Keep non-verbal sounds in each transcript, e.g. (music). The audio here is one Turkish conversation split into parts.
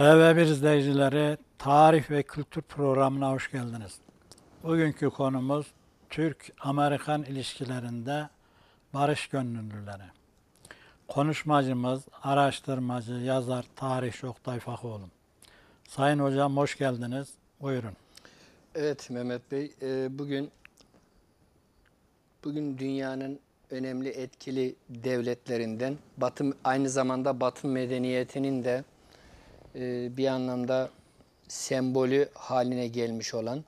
TV1 izleyicileri, Tarih ve Kültür programına hoş geldiniz. Bugünkü konumuz Türk-Amerikan ilişkilerinde barış gönüllüleri. Konuşmacımız, araştırmacı, yazar, tarihçi Oktay Fakoğlu. Sayın Hocam hoş geldiniz. Buyurun. Evet Mehmet Bey, e, bugün bugün dünyanın önemli etkili devletlerinden, Batı aynı zamanda Batı medeniyetinin de e, bir anlamda sembolü haline gelmiş olan,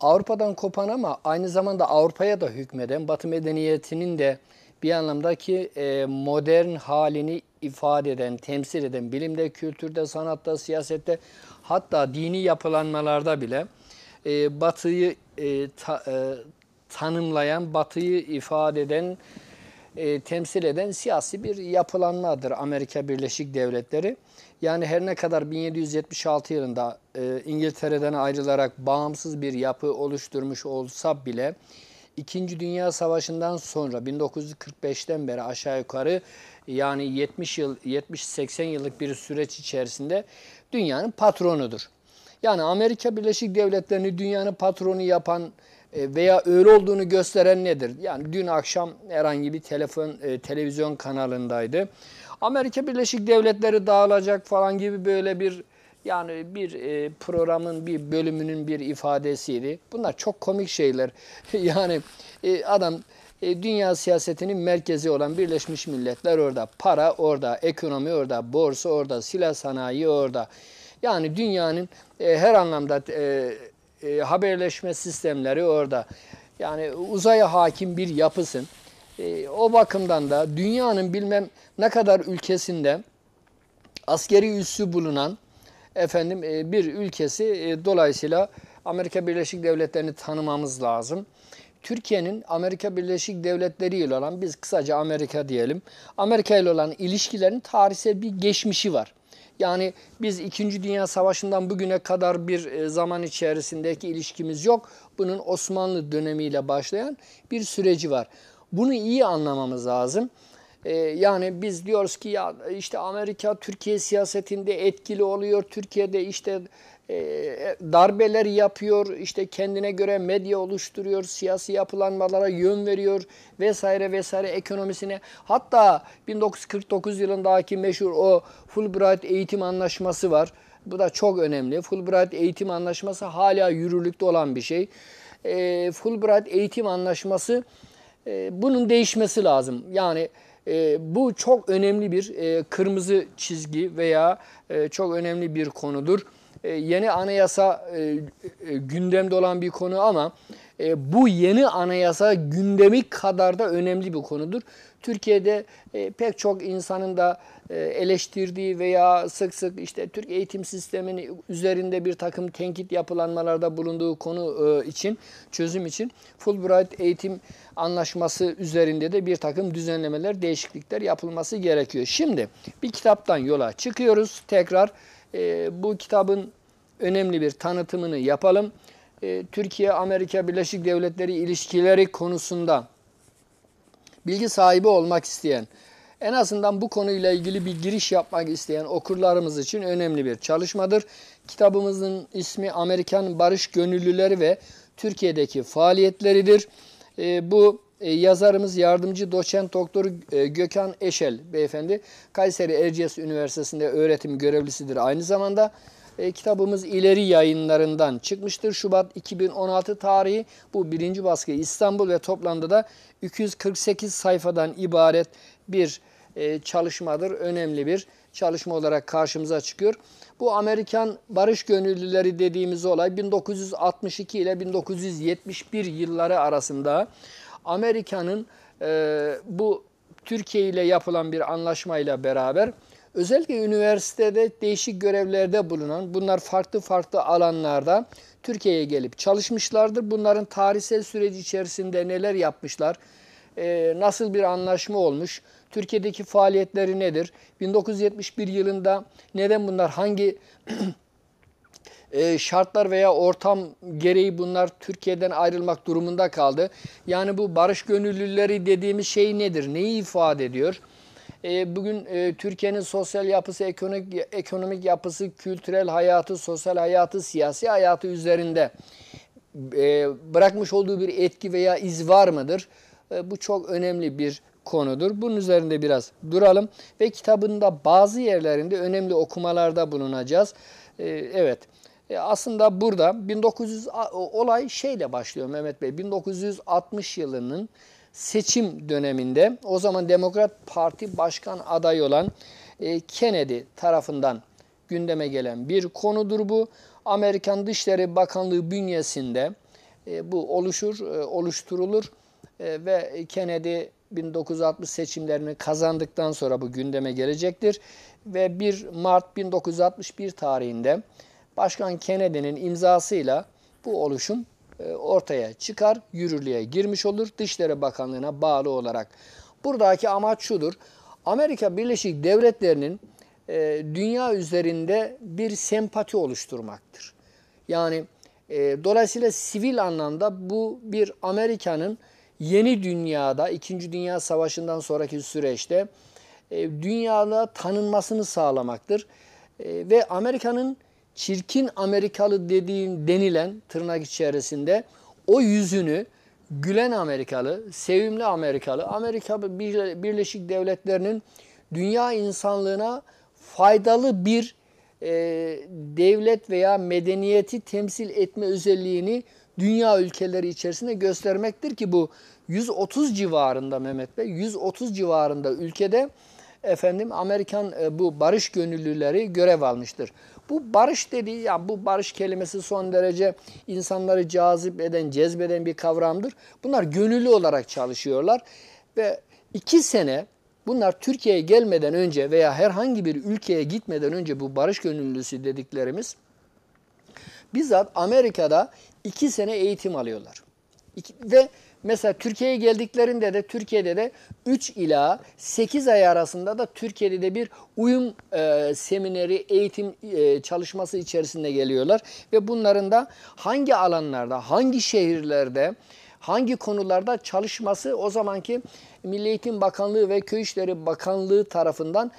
Avrupa'dan kopan ama aynı zamanda Avrupa'ya da hükmeden Batı medeniyetinin de bir anlamda ki e, modern halini ifade eden, temsil eden bilimde, kültürde, sanatta, siyasette hatta dini yapılanmalarda bile e, Batı'yı tanımlayan, Batı'yı ifade eden, temsil eden siyasi bir yapılanmadır Amerika Birleşik Devletleri. Yani her ne kadar 1776 yılında e, İngiltere'den ayrılarak bağımsız bir yapı oluşturmuş olsa bile İkinci Dünya Savaşı'ndan sonra 1945'ten beri aşağı yukarı yani 70 yıl 70-80 yıllık bir süreç içerisinde dünyanın patronudur. Yani Amerika Birleşik Devletleri'ni dünyanın patronu yapan e, veya öyle olduğunu gösteren nedir? Yani dün akşam herhangi bir telefon e, televizyon kanalındaydı. Amerika Birleşik Devletleri dağılacak falan gibi böyle bir yani bir e, programın bir bölümünün bir ifadesiydi. Bunlar çok komik şeyler. (laughs) yani e, adam e, dünya siyasetinin merkezi olan Birleşmiş Milletler orada, para orada, ekonomi orada, borsa orada, silah sanayi orada. Yani dünyanın e, her anlamda e, e, haberleşme sistemleri orada. Yani uzaya hakim bir yapısın. Ee, o bakımdan da dünyanın bilmem ne kadar ülkesinde askeri üssü bulunan efendim e, bir ülkesi e, dolayısıyla Amerika Birleşik Devletleri'ni tanımamız lazım. Türkiye'nin Amerika Birleşik Devletleri ile olan biz kısaca Amerika diyelim. Amerika ile olan ilişkilerin tarihsel bir geçmişi var. Yani biz 2. Dünya Savaşı'ndan bugüne kadar bir e, zaman içerisindeki ilişkimiz yok. Bunun Osmanlı dönemiyle başlayan bir süreci var. Bunu iyi anlamamız lazım. Ee, yani biz diyoruz ki ya işte Amerika Türkiye siyasetinde etkili oluyor. Türkiye'de işte e, darbeler yapıyor, işte kendine göre medya oluşturuyor, siyasi yapılanmalara yön veriyor vesaire vesaire ekonomisine. Hatta 1949 yılındaki meşhur o Fulbright eğitim anlaşması var. Bu da çok önemli. Fulbright eğitim anlaşması hala yürürlükte olan bir şey. Ee, Fulbright eğitim anlaşması ee, bunun değişmesi lazım. Yani e, bu çok önemli bir e, kırmızı çizgi veya e, çok önemli bir konudur. E, yeni anayasa e, e, gündemde olan bir konu ama e, bu yeni anayasa gündemi kadar da önemli bir konudur. Türkiye'de e, pek çok insanın da e, eleştirdiği veya sık sık işte Türk eğitim sisteminin üzerinde bir takım tenkit yapılanmalarda bulunduğu konu e, için, çözüm için Fulbright eğitim anlaşması üzerinde de bir takım düzenlemeler, değişiklikler yapılması gerekiyor. Şimdi bir kitaptan yola çıkıyoruz. Tekrar e, bu kitabın önemli bir tanıtımını yapalım. E, Türkiye-Amerika Birleşik Devletleri ilişkileri konusunda bilgi sahibi olmak isteyen, en azından bu konuyla ilgili bir giriş yapmak isteyen okurlarımız için önemli bir çalışmadır. Kitabımızın ismi Amerikan Barış Gönüllüleri ve Türkiye'deki faaliyetleridir. E, bu e, yazarımız yardımcı doçent doktor e, Gökhan Eşel beyefendi Kayseri Erciyes Üniversitesi'nde öğretim görevlisidir aynı zamanda. E, kitabımız ileri yayınlarından çıkmıştır. Şubat 2016 tarihi bu birinci baskı İstanbul ve toplamda da 248 sayfadan ibaret bir e, çalışmadır. Önemli bir çalışma olarak karşımıza çıkıyor. Bu Amerikan Barış Gönüllüleri dediğimiz olay 1962 ile 1971 yılları arasında Amerika'nın e, bu Türkiye ile yapılan bir anlaşmayla beraber Özellikle üniversitede değişik görevlerde bulunan, bunlar farklı farklı alanlarda Türkiye'ye gelip çalışmışlardır. Bunların tarihsel süreci içerisinde neler yapmışlar, ee, nasıl bir anlaşma olmuş, Türkiye'deki faaliyetleri nedir, 1971 yılında neden bunlar, hangi (clears throat) e, şartlar veya ortam gereği bunlar Türkiye'den ayrılmak durumunda kaldı. Yani bu barış gönüllüleri dediğimiz şey nedir, neyi ifade ediyor? Ee, bugün e, Türkiye'nin sosyal yapısı, ekonomik, ekonomik yapısı, kültürel hayatı, sosyal hayatı, siyasi hayatı üzerinde e, bırakmış olduğu bir etki veya iz var mıdır? E, bu çok önemli bir konudur. Bunun üzerinde biraz duralım ve kitabında bazı yerlerinde önemli okumalarda bulunacağız. evet. aslında burada 1900 olay şeyle başlıyor Mehmet Bey. 1960 yılının seçim döneminde o zaman Demokrat Parti Başkan adayı olan e, Kennedy tarafından gündeme gelen bir konudur bu. Amerikan Dışişleri Bakanlığı bünyesinde e, bu oluşur, e, oluşturulur ve Kennedy 1960 seçimlerini kazandıktan sonra bu gündeme gelecektir. Ve 1 Mart 1961 tarihinde Başkan Kennedy'nin imzasıyla bu oluşum e, ortaya çıkar, yürürlüğe girmiş olur Dışişleri Bakanlığı'na bağlı olarak. Buradaki amaç şudur. Amerika Birleşik Devletleri'nin e, dünya üzerinde bir sempati oluşturmaktır. Yani e, dolayısıyla sivil anlamda bu bir Amerika'nın yeni dünyada, 2. Dünya Savaşı'ndan sonraki süreçte e, dünyada tanınmasını sağlamaktır. E, ve Amerika'nın çirkin Amerikalı dediğin denilen tırnak içerisinde o yüzünü gülen Amerikalı, sevimli Amerikalı, Amerika Birleşik Devletleri'nin dünya insanlığına faydalı bir e, devlet veya medeniyeti temsil etme özelliğini dünya ülkeleri içerisinde göstermektir ki bu 130 civarında Mehmet Bey, 130 civarında ülkede efendim Amerikan e, bu barış gönüllüleri görev almıştır. Bu barış dediği, yani bu barış kelimesi son derece insanları cazip eden, cezbeden bir kavramdır. Bunlar gönüllü olarak çalışıyorlar ve iki sene bunlar Türkiye'ye gelmeden önce veya herhangi bir ülkeye gitmeden önce bu barış gönüllüsü dediklerimiz bizzat Amerika'da iki sene eğitim alıyorlar. İki, ve Mesela Türkiye'ye geldiklerinde de Türkiye'de de 3 ila 8 ay arasında da Türkiye'de de bir uyum e, semineri, eğitim e, çalışması içerisinde geliyorlar. Ve bunların da hangi alanlarda, hangi şehirlerde, hangi konularda çalışması o zamanki Milli Eğitim Bakanlığı ve Köy İşleri Bakanlığı tarafından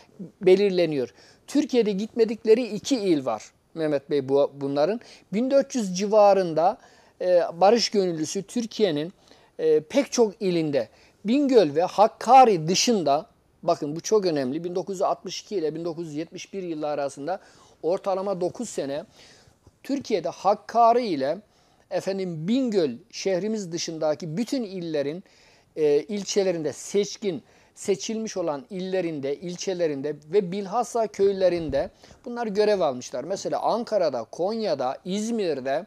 belirleniyor. Türkiye'de gitmedikleri iki il var Mehmet Bey bu, bunların. 1400 civarında e, barış gönüllüsü Türkiye'nin e, pek çok ilinde Bingöl ve Hakkari dışında bakın bu çok önemli 1962 ile 1971 yılları arasında ortalama 9 sene Türkiye'de Hakkari ile efendim Bingöl şehrimiz dışındaki bütün illerin e, ilçelerinde seçkin seçilmiş olan illerinde, ilçelerinde ve bilhassa köylerinde bunlar görev almışlar. Mesela Ankara'da, Konya'da, İzmir'de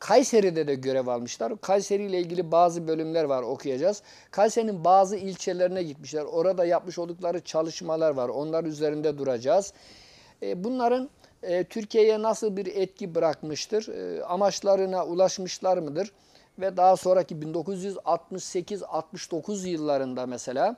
Kayseri'de de görev almışlar. Kayseri ile ilgili bazı bölümler var okuyacağız. Kayseri'nin bazı ilçelerine gitmişler. Orada yapmış oldukları çalışmalar var. Onlar üzerinde duracağız. E, bunların e, Türkiye'ye nasıl bir etki bırakmıştır? E, amaçlarına ulaşmışlar mıdır? Ve daha sonraki 1968-69 yıllarında mesela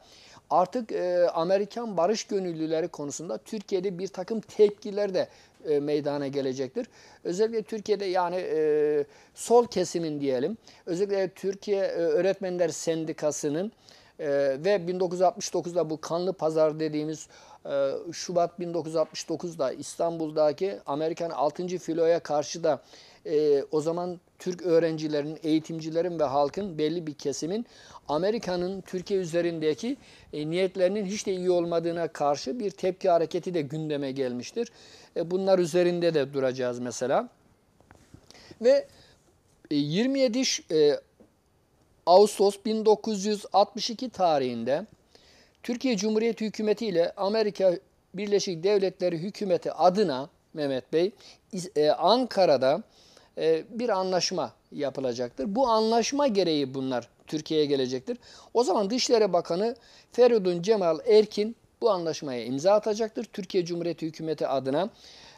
artık e, Amerikan barış gönüllüleri konusunda Türkiye'de bir takım tepkiler de e, meydana gelecektir. Özellikle Türkiye'de yani e, sol kesimin diyelim, özellikle Türkiye e, Öğretmenler Sendikası'nın e, ve 1969'da bu kanlı pazar dediğimiz ee, Şubat 1969'da İstanbul'daki Amerikan 6. filoya karşı da e, o zaman Türk öğrencilerin, eğitimcilerin ve halkın belli bir kesimin Amerika'nın Türkiye üzerindeki e, niyetlerinin hiç de iyi olmadığına karşı bir tepki hareketi de gündeme gelmiştir. E, bunlar üzerinde de duracağız mesela. Ve 27 Ağustos 1962 tarihinde Türkiye Cumhuriyeti Hükümeti ile Amerika Birleşik Devletleri Hükümeti adına Mehmet Bey e, Ankara'da e, bir anlaşma yapılacaktır. Bu anlaşma gereği bunlar Türkiye'ye gelecektir. O zaman Dışişleri Bakanı Feridun Cemal Erkin bu anlaşmaya imza atacaktır. Türkiye Cumhuriyeti Hükümeti adına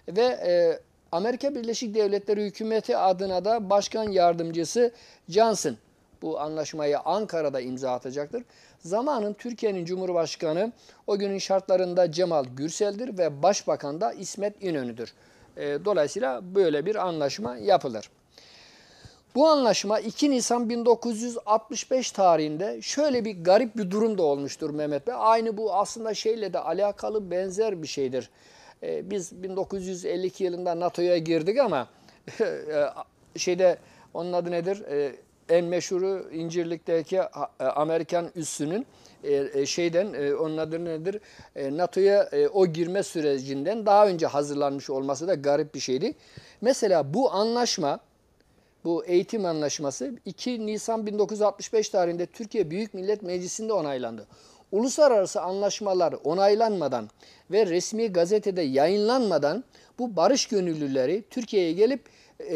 ve e, Amerika Birleşik Devletleri Hükümeti adına da Başkan Yardımcısı Johnson bu anlaşmayı Ankara'da imza atacaktır. Zamanın Türkiye'nin Cumhurbaşkanı o günün şartlarında Cemal Gürsel'dir ve Başbakan da İsmet İnönü'dür. E, dolayısıyla böyle bir anlaşma yapılır. Bu anlaşma 2 Nisan 1965 tarihinde şöyle bir garip bir durum da olmuştur Mehmet Bey. Aynı bu aslında şeyle de alakalı benzer bir şeydir. Ee, biz 1952 yılında NATO'ya girdik ama (laughs) e, şeyde onun adı nedir? Ee, en meşhuru İncirlik'teki e, Amerikan üssünün e, e, şeyden onun adı nedir? NATO'ya o girme sürecinden daha önce hazırlanmış olması da garip bir şeydi. Mesela bu anlaşma bu eğitim anlaşması 2 Nisan 1965 tarihinde Türkiye Büyük Millet Meclisi'nde onaylandı. Uluslararası anlaşmalar onaylanmadan ve resmi gazetede yayınlanmadan bu barış gönüllüleri Türkiye'ye gelip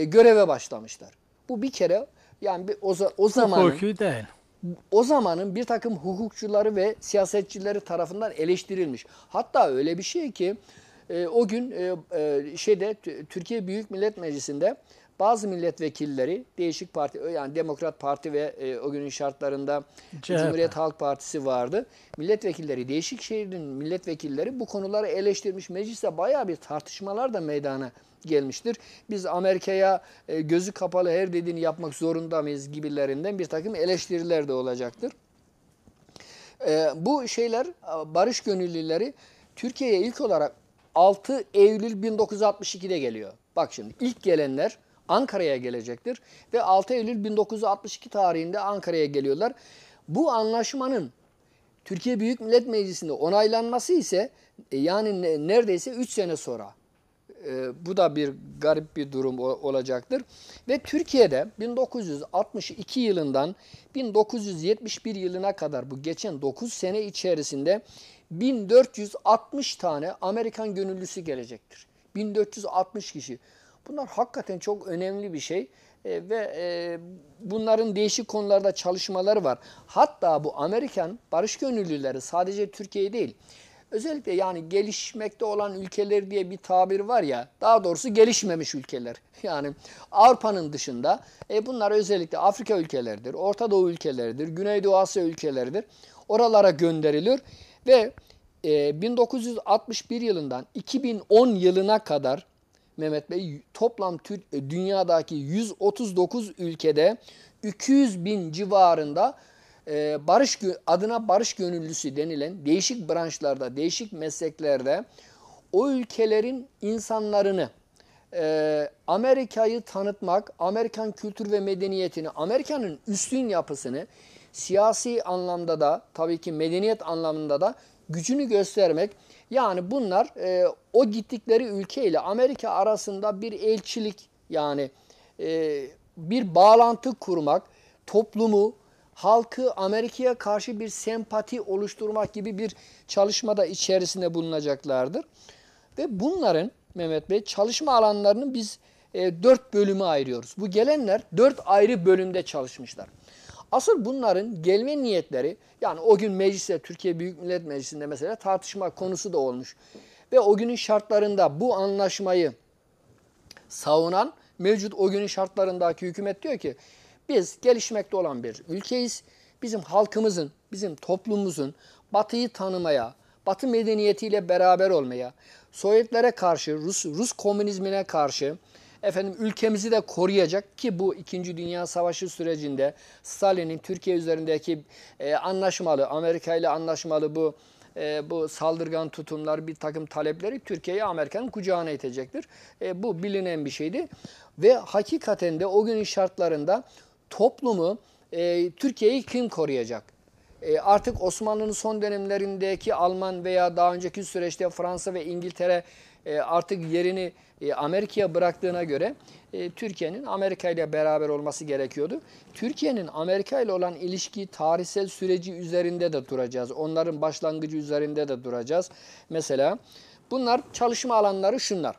göreve başlamışlar. Bu bir kere yani bir o, o zamanın değil. O zamanın bir takım hukukçuları ve siyasetçileri tarafından eleştirilmiş. Hatta öyle bir şey ki e, o gün e, e, şeyde Türkiye Büyük Millet Meclisi'nde bazı milletvekilleri değişik parti yani Demokrat Parti ve e, o günün şartlarında CHP. Cumhuriyet Halk Partisi vardı. Milletvekilleri değişik şehrin milletvekilleri bu konuları eleştirmiş. Mecliste baya bir tartışmalar da meydana gelmiştir. Biz Amerika'ya e, gözü kapalı her dediğini yapmak zorunda mıyız gibilerinden bir takım eleştiriler de olacaktır. E, bu şeyler barış gönüllüleri Türkiye'ye ilk olarak 6 Eylül 1962'de geliyor. Bak şimdi ilk gelenler Ankara'ya gelecektir ve 6 Eylül 1962 tarihinde Ankara'ya geliyorlar. Bu anlaşmanın Türkiye Büyük Millet Meclisi'nde onaylanması ise e, yani neredeyse 3 sene sonra e, bu da bir garip bir durum olacaktır. Ve Türkiye'de 1962 yılından 1971 yılına kadar bu geçen 9 sene içerisinde 1460 tane Amerikan gönüllüsü gelecektir. 1460 kişi. Bunlar hakikaten çok önemli bir şey e, ve e, bunların değişik konularda çalışmaları var. Hatta bu Amerikan barış gönüllüleri sadece Türkiye değil, Özellikle yani gelişmekte olan ülkeler diye bir tabir var ya, daha doğrusu gelişmemiş ülkeler. (laughs) Yani Avrupa'nın dışında e bunlar özellikle Afrika ülkeleridir, Orta Doğu ülkeleridir, Güneydoğu Asya ülkeleridir. Oralara gönderilir ve e, 1961 yılından 2010 yılına kadar Mehmet Bey toplam tür, e, dünyadaki 139 ülkede 200 bin civarında ee, barış adına barış gönüllüsü denilen değişik branşlarda, değişik mesleklerde o ülkelerin insanlarını e, Amerika'yı tanıtmak, Amerikan kültür ve medeniyetini, Amerika'nın üstün yapısını siyasi anlamda da tabii ki medeniyet anlamında da gücünü göstermek. Yani bunlar e, o gittikleri ülke ile Amerika arasında bir elçilik yani e, bir bağlantı kurmak, toplumu, halkı Amerika'ya karşı bir sempati oluşturmak gibi bir çalışmada içerisinde bulunacaklardır. Ve bunların Mehmet Bey çalışma alanlarının biz e, dört bölümü ayırıyoruz. Bu gelenler dört ayrı bölümde çalışmışlar. Asıl bunların gelme niyetleri yani o gün mecliste Türkiye Büyük Millet Meclisi'nde mesela tartışma konusu da olmuş. Ve o günün şartlarında bu anlaşmayı savunan mevcut o günün şartlarındaki hükümet diyor ki biz gelişmekte olan bir ülkeyiz. Bizim halkımızın, bizim toplumumuzun batıyı tanımaya, batı medeniyetiyle beraber olmaya, Sovyetlere karşı, Rus, Rus komünizmine karşı efendim ülkemizi de koruyacak ki bu 2. Dünya Savaşı sürecinde Stalin'in Türkiye üzerindeki e, anlaşmalı, Amerika ile anlaşmalı bu e, bu saldırgan tutumlar, bir takım talepleri Türkiye'yi Amerika'nın kucağına itecektir. E, bu bilinen bir şeydi. Ve hakikaten de o günün şartlarında toplumu e, Türkiye'yi kim koruyacak? E, artık Osmanlı'nın son dönemlerindeki Alman veya daha önceki süreçte Fransa ve İngiltere e, artık yerini e, Amerika'ya bıraktığına göre e, Türkiye'nin Amerika ile beraber olması gerekiyordu. Türkiye'nin Amerika ile olan ilişki tarihsel süreci üzerinde de duracağız. Onların başlangıcı üzerinde de duracağız. Mesela bunlar çalışma alanları şunlar.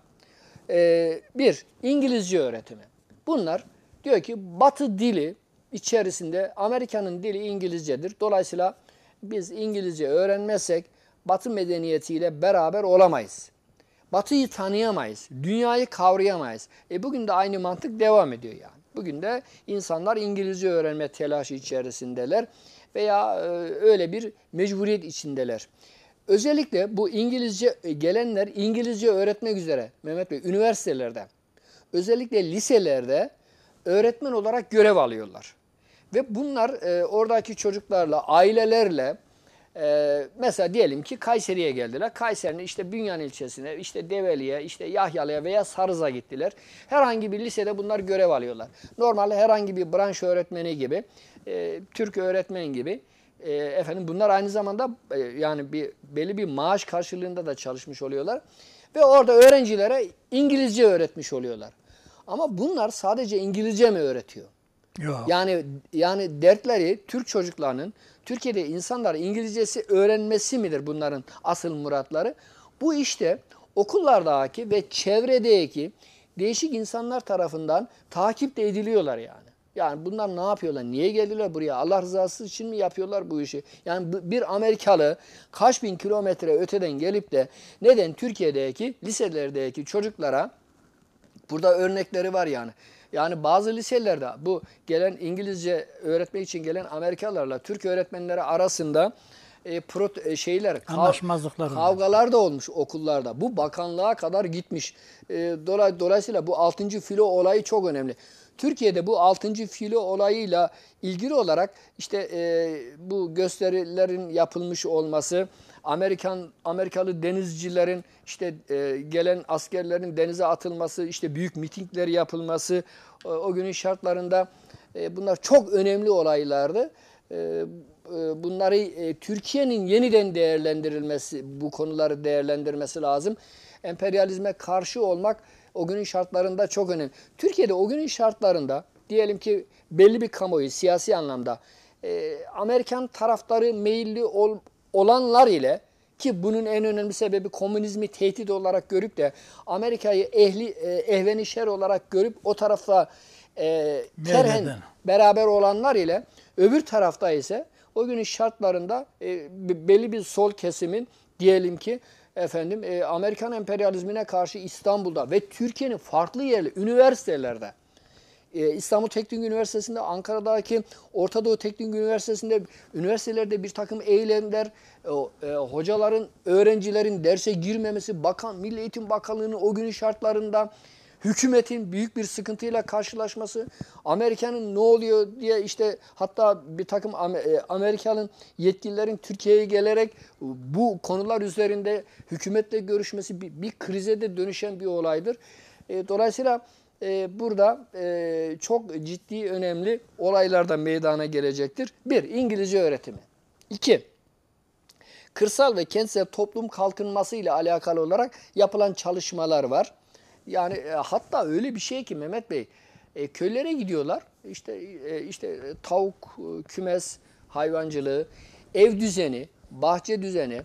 E, bir, İngilizce öğretimi. Bunlar Diyor ki Batı dili içerisinde Amerika'nın dili İngilizcedir. Dolayısıyla biz İngilizce öğrenmezsek Batı medeniyetiyle beraber olamayız. Batıyı tanıyamayız, dünyayı kavrayamayız. E bugün de aynı mantık devam ediyor yani. Bugün de insanlar İngilizce öğrenme telaşı içerisindeler veya e, öyle bir mecburiyet içindeler. Özellikle bu İngilizce e, gelenler İngilizce öğretmek üzere Mehmet Bey üniversitelerde özellikle liselerde öğretmen olarak görev alıyorlar. Ve bunlar e, oradaki çocuklarla, ailelerle e, mesela diyelim ki Kayseri'ye geldiler. Kayseri'nin işte Bünyan ilçesine, işte Develi'ye, işte Yahyalı'ya veya Sarız'a gittiler. Herhangi bir lisede bunlar görev alıyorlar. Normalde herhangi bir branş öğretmeni gibi, e, Türk öğretmen gibi e, efendim bunlar aynı zamanda e, yani bir belli bir maaş karşılığında da çalışmış oluyorlar ve orada öğrencilere İngilizce öğretmiş oluyorlar. Ama bunlar sadece İngilizce mi öğretiyor? Yok. Yani yani dertleri Türk çocuklarının Türkiye'de insanlar İngilizcesi öğrenmesi midir bunların asıl muratları? Bu işte okullardaki ve çevredeki değişik insanlar tarafından takip de ediliyorlar yani. Yani bunlar ne yapıyorlar? Niye geldiler buraya? Allah rızası için mi yapıyorlar bu işi? Yani bir Amerikalı kaç bin kilometre öteden gelip de neden Türkiye'deki liselerdeki çocuklara Burada örnekleri var yani. Yani bazı liselerde bu gelen İngilizce öğretmek için gelen Amerikalılarla Türk öğretmenleri arasında e, prot e, şeyler anlaşmazlıklar kavgalar da olmuş okullarda. Bu bakanlığa kadar gitmiş. E, dolay dolayısıyla bu 6. filo olayı çok önemli. Türkiye'de bu 6. filo olayıyla ilgili olarak işte e, bu gösterilerin yapılmış olması, Amerikan Amerikalı denizcilerin işte e, gelen askerlerin denize atılması, işte büyük mitingler yapılması e, o günün şartlarında e, bunlar çok önemli olaylardı. E, e, bunları e, Türkiye'nin yeniden değerlendirilmesi, bu konuları değerlendirmesi lazım. Emperyalizme karşı olmak o günün şartlarında çok önemli. Türkiye'de o günün şartlarında diyelim ki belli bir kamuoyu siyasi anlamda e, Amerikan taraftarı meyilli ol, olanlar ile ki bunun en önemli sebebi komünizmi tehdit olarak görüp de Amerika'yı ehli e, olarak görüp o tarafta e, terhen beraber olanlar ile öbür tarafta ise o günün şartlarında e, belli bir sol kesimin diyelim ki efendim e, Amerikan emperyalizmine karşı İstanbul'da ve Türkiye'nin farklı yerli üniversitelerde e, İstanbul Teknik Üniversitesi'nde, Ankara'daki Orta Doğu Teknik Üniversitesi'nde üniversitelerde bir takım eylemler, e, hocaların, öğrencilerin derse girmemesi, bakan, Milli Eğitim Bakanlığı'nın o günün şartlarında hükümetin büyük bir sıkıntıyla karşılaşması, Amerika'nın ne oluyor diye işte hatta bir takım e, Amerika'nın yetkililerin Türkiye'ye gelerek bu konular üzerinde hükümetle görüşmesi bir, bir krize de dönüşen bir olaydır. E, dolayısıyla e, burada e, çok ciddi önemli olaylardan meydana gelecektir. Bir, İngilizce öğretimi. İki, kırsal ve kentsel toplum kalkınması ile alakalı olarak yapılan çalışmalar var. Yani e, hatta öyle bir şey ki Mehmet Bey, e, köylere gidiyorlar. İşte e, işte tavuk, e, kümes, hayvancılığı, ev düzeni, bahçe düzeni,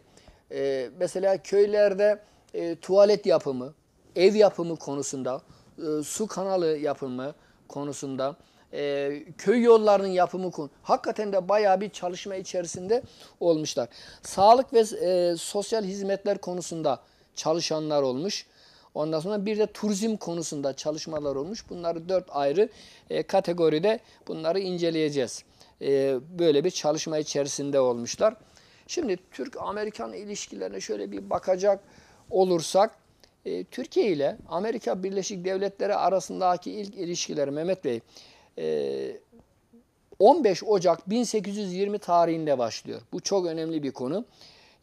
e, mesela köylerde e, tuvalet yapımı, ev yapımı konusunda e, su kanalı yapımı konusunda, e, köy yollarının yapımı konu. Hakikaten de bayağı bir çalışma içerisinde olmuşlar. Sağlık ve e, sosyal hizmetler konusunda çalışanlar olmuş. Ondan sonra bir de turizm konusunda çalışmalar olmuş. Bunları dört ayrı e, kategoride bunları inceleyeceğiz. E, böyle bir çalışma içerisinde olmuşlar. Şimdi Türk-Amerikan ilişkilerine şöyle bir bakacak olursak e, Türkiye ile Amerika Birleşik Devletleri arasındaki ilk ilişkiler Mehmet Bey e, 15 Ocak 1820 tarihinde başlıyor. Bu çok önemli bir konu.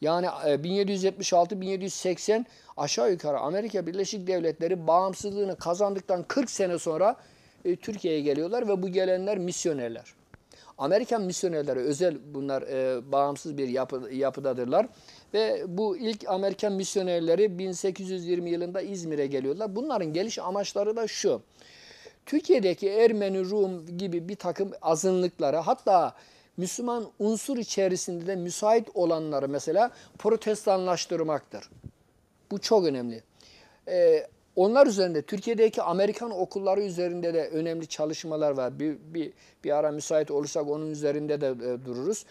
Yani 1776-1780 e, aşağı yukarı Amerika Birleşik Devletleri bağımsızlığını kazandıktan 40 sene sonra e, Türkiye'ye geliyorlar ve bu gelenler misyonerler. Amerikan misyonerleri özel bunlar e, bağımsız bir yapı, yapıdadırlar. Ve bu ilk Amerikan misyonerleri 1820 yılında İzmir'e geliyorlar. Bunların geliş amaçları da şu. Türkiye'deki Ermeni, Rum gibi bir takım azınlıkları, hatta Müslüman unsur içerisinde de müsait olanları mesela protestanlaştırmaktır. Bu çok önemli. Ee, onlar üzerinde Türkiye'deki Amerikan okulları üzerinde de önemli çalışmalar var. Bir, bir, bir ara müsait olursak onun üzerinde de e, dururuz.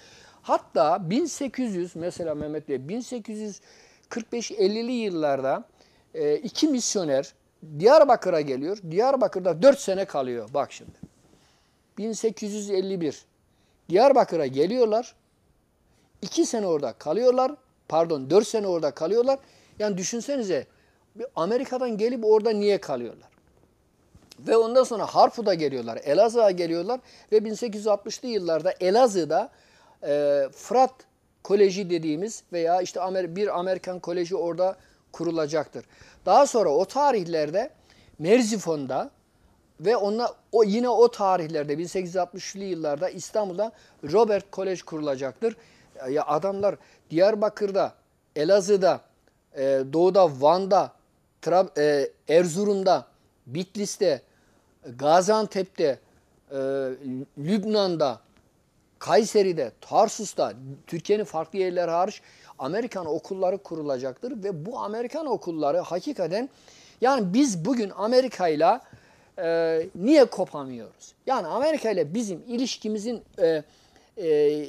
Hatta 1800 mesela Mehmet Bey 1845-50'li yıllarda e, iki misyoner Diyarbakır'a geliyor. Diyarbakır'da 4 sene kalıyor. Bak şimdi. 1851 Diyarbakır'a geliyorlar. 2 sene orada kalıyorlar. Pardon 4 sene orada kalıyorlar. Yani düşünsenize Amerika'dan gelip orada niye kalıyorlar? Ve ondan sonra Harpu'da geliyorlar, Elazığ'a geliyorlar ve 1860'lı yıllarda Elazığ'da e, Fırat Koleji dediğimiz veya işte Amer bir Amerikan Koleji orada kurulacaktır. Daha sonra o tarihlerde Merzifon'da ve onunla, o yine o tarihlerde 1860'lı yıllarda İstanbul'da Robert Kolej kurulacaktır. Ya adamlar Diyarbakır'da, Elazığ'da, e, Doğu'da, Van'da, Trab e, Erzurum'da, Bitlis'te, Gaziantep'te, e, Lübnan'da, Kayseri'de, Tarsus'ta, Türkiye'nin farklı yerleri hariç Amerikan okulları kurulacaktır ve bu Amerikan okulları hakikaten yani biz bugün Amerika ile niye kopamıyoruz? Yani Amerika ile bizim ilişkimizin e, e,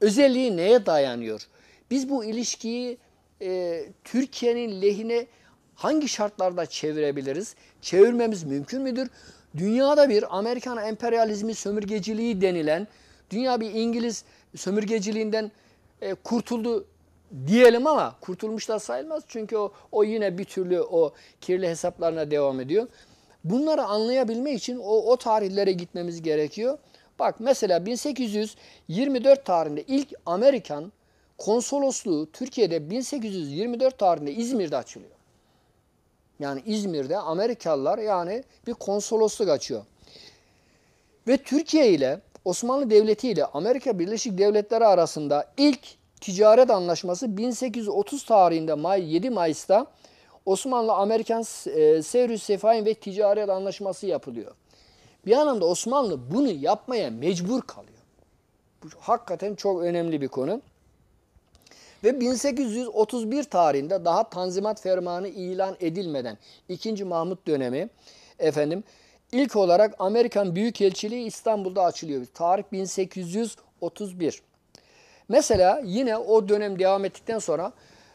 özelliği neye dayanıyor? Biz bu ilişkiyi e, Türkiye'nin lehine hangi şartlarda çevirebiliriz? Çevirmemiz mümkün müdür? Dünyada bir Amerikan emperyalizmi sömürgeciliği denilen Dünya bir İngiliz sömürgeciliğinden e, kurtuldu diyelim ama kurtulmuş da sayılmaz. Çünkü o, o yine bir türlü o kirli hesaplarına devam ediyor. Bunları anlayabilmek için o, o tarihlere gitmemiz gerekiyor. Bak mesela 1824 tarihinde ilk Amerikan konsolosluğu Türkiye'de 1824 tarihinde İzmir'de açılıyor. Yani İzmir'de Amerikalılar yani bir konsolosluk açıyor. Ve Türkiye ile Osmanlı Devleti ile Amerika Birleşik Devletleri arasında ilk ticaret anlaşması 1830 tarihinde May 7 Mayıs'ta Osmanlı-Amerikan e, Seyri Sefahin ve Ticaret Anlaşması yapılıyor. Bir anlamda Osmanlı bunu yapmaya mecbur kalıyor. Bu hakikaten çok önemli bir konu. Ve 1831 tarihinde daha Tanzimat Fermanı ilan edilmeden 2. Mahmut dönemi efendim İlk olarak Amerikan Büyükelçiliği İstanbul'da açılıyor. Tarih 1831. Mesela yine o dönem devam ettikten sonra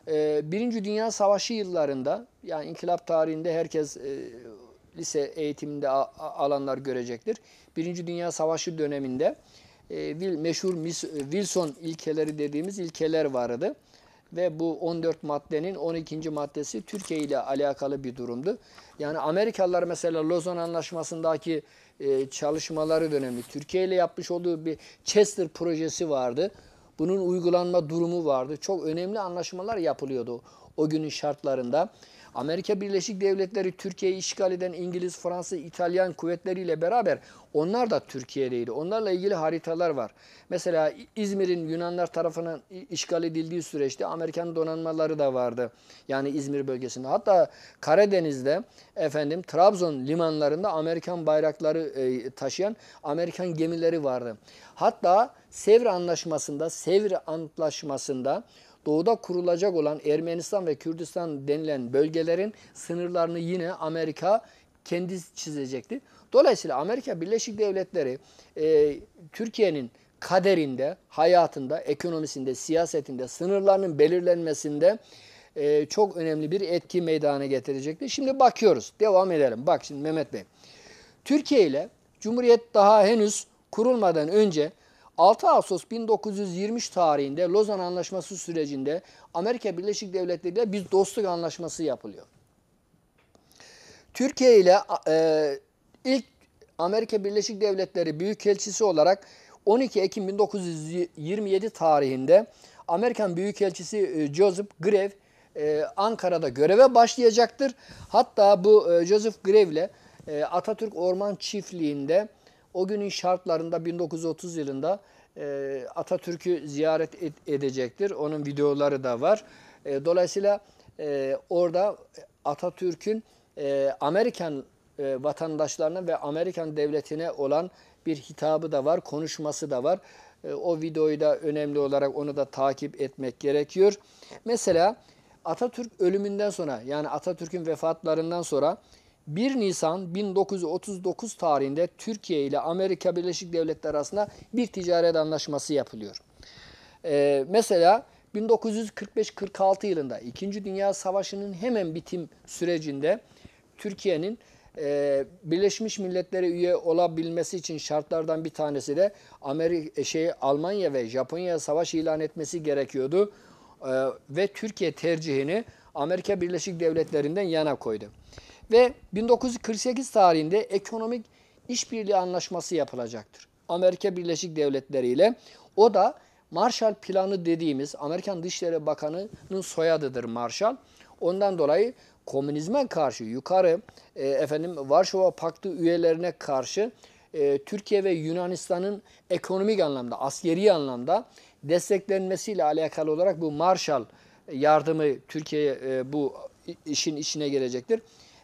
e, Birinci Dünya Savaşı yıllarında yani inkılap tarihinde herkes e, lise eğitiminde alanlar görecektir. Birinci Dünya Savaşı döneminde e, meşhur Wilson ilkeleri dediğimiz ilkeler vardı ve bu 14 maddenin 12. maddesi Türkiye ile alakalı bir durumdu. Yani Amerikalılar mesela Lozan Anlaşması'ndaki e, çalışmaları dönemi Türkiye ile yapmış olduğu bir Chester projesi vardı. Bunun uygulanma durumu vardı. Çok önemli anlaşmalar yapılıyordu o günün şartlarında. Amerika Birleşik Devletleri Türkiye'yi işgal eden İngiliz, Fransız, İtalyan kuvvetleriyle beraber onlar da Türkiye'deydi. Onlarla ilgili haritalar var. Mesela İzmir'in Yunanlar tarafından işgal edildiği süreçte Amerikan donanmaları da vardı. Yani İzmir bölgesinde. Hatta Karadeniz'de efendim Trabzon limanlarında Amerikan bayrakları e, taşıyan Amerikan gemileri vardı. Hatta Sevr Anlaşması'nda, Sevr Antlaşması'nda doğuda kurulacak olan Ermenistan ve Kürdistan denilen bölgelerin sınırlarını yine Amerika kendisi çizecekti. Dolayısıyla Amerika Birleşik Devletleri e, Türkiye'nin kaderinde, hayatında, ekonomisinde, siyasetinde, sınırlarının belirlenmesinde e, çok önemli bir etki meydana getirecekti. Şimdi bakıyoruz, devam edelim. Bak şimdi Mehmet Bey, Türkiye ile Cumhuriyet daha henüz kurulmadan önce 6 Ağustos 1920 tarihinde Lozan Anlaşması sürecinde Amerika Birleşik Devletleri ile bir dostluk anlaşması yapılıyor. Türkiye ile e, ilk Amerika Birleşik Devletleri Büyükelçisi olarak 12 Ekim 1927 tarihinde Amerikan Büyükelçisi e, Joseph Grev e, Ankara'da göreve başlayacaktır. Hatta bu e, Joseph Grev ile Atatürk Orman Çiftliği'nde o günün şartlarında 1930 yılında e, Atatürk'ü ziyaret et, edecektir. Onun videoları da var. E, dolayısıyla e, orada Atatürk'ün e, Amerikan e, vatandaşlarına ve Amerikan devletine olan bir hitabı da var, konuşması da var. E, o videoyu da önemli olarak onu da takip etmek gerekiyor. Mesela Atatürk ölümünden sonra yani Atatürk'ün vefatlarından sonra 1 Nisan 1939 tarihinde Türkiye ile Amerika Birleşik Devletleri arasında bir ticaret anlaşması yapılıyor. Ee, mesela 1945-46 yılında 2. Dünya Savaşı'nın hemen bitim sürecinde Türkiye'nin e, Birleşmiş Milletler'e üye olabilmesi için şartlardan bir tanesi de Amerika, e, şey, Almanya ve Japonya savaş ilan etmesi gerekiyordu. E, ve Türkiye tercihini Amerika Birleşik Devletleri'nden yana koydu. Ve 1948 tarihinde ekonomik işbirliği anlaşması yapılacaktır. Amerika Birleşik Devletleri ile. O da Marshall Planı dediğimiz Amerikan Dışişleri Bakanı'nın soyadıdır Marshall. Ondan dolayı komünizme karşı yukarı e, efendim Varşova Paktı üyelerine karşı e, Türkiye ve Yunanistan'ın ekonomik anlamda, askeri anlamda desteklenmesiyle alakalı olarak bu Marshall yardımı Türkiye'ye e, bu işin içine gelecektir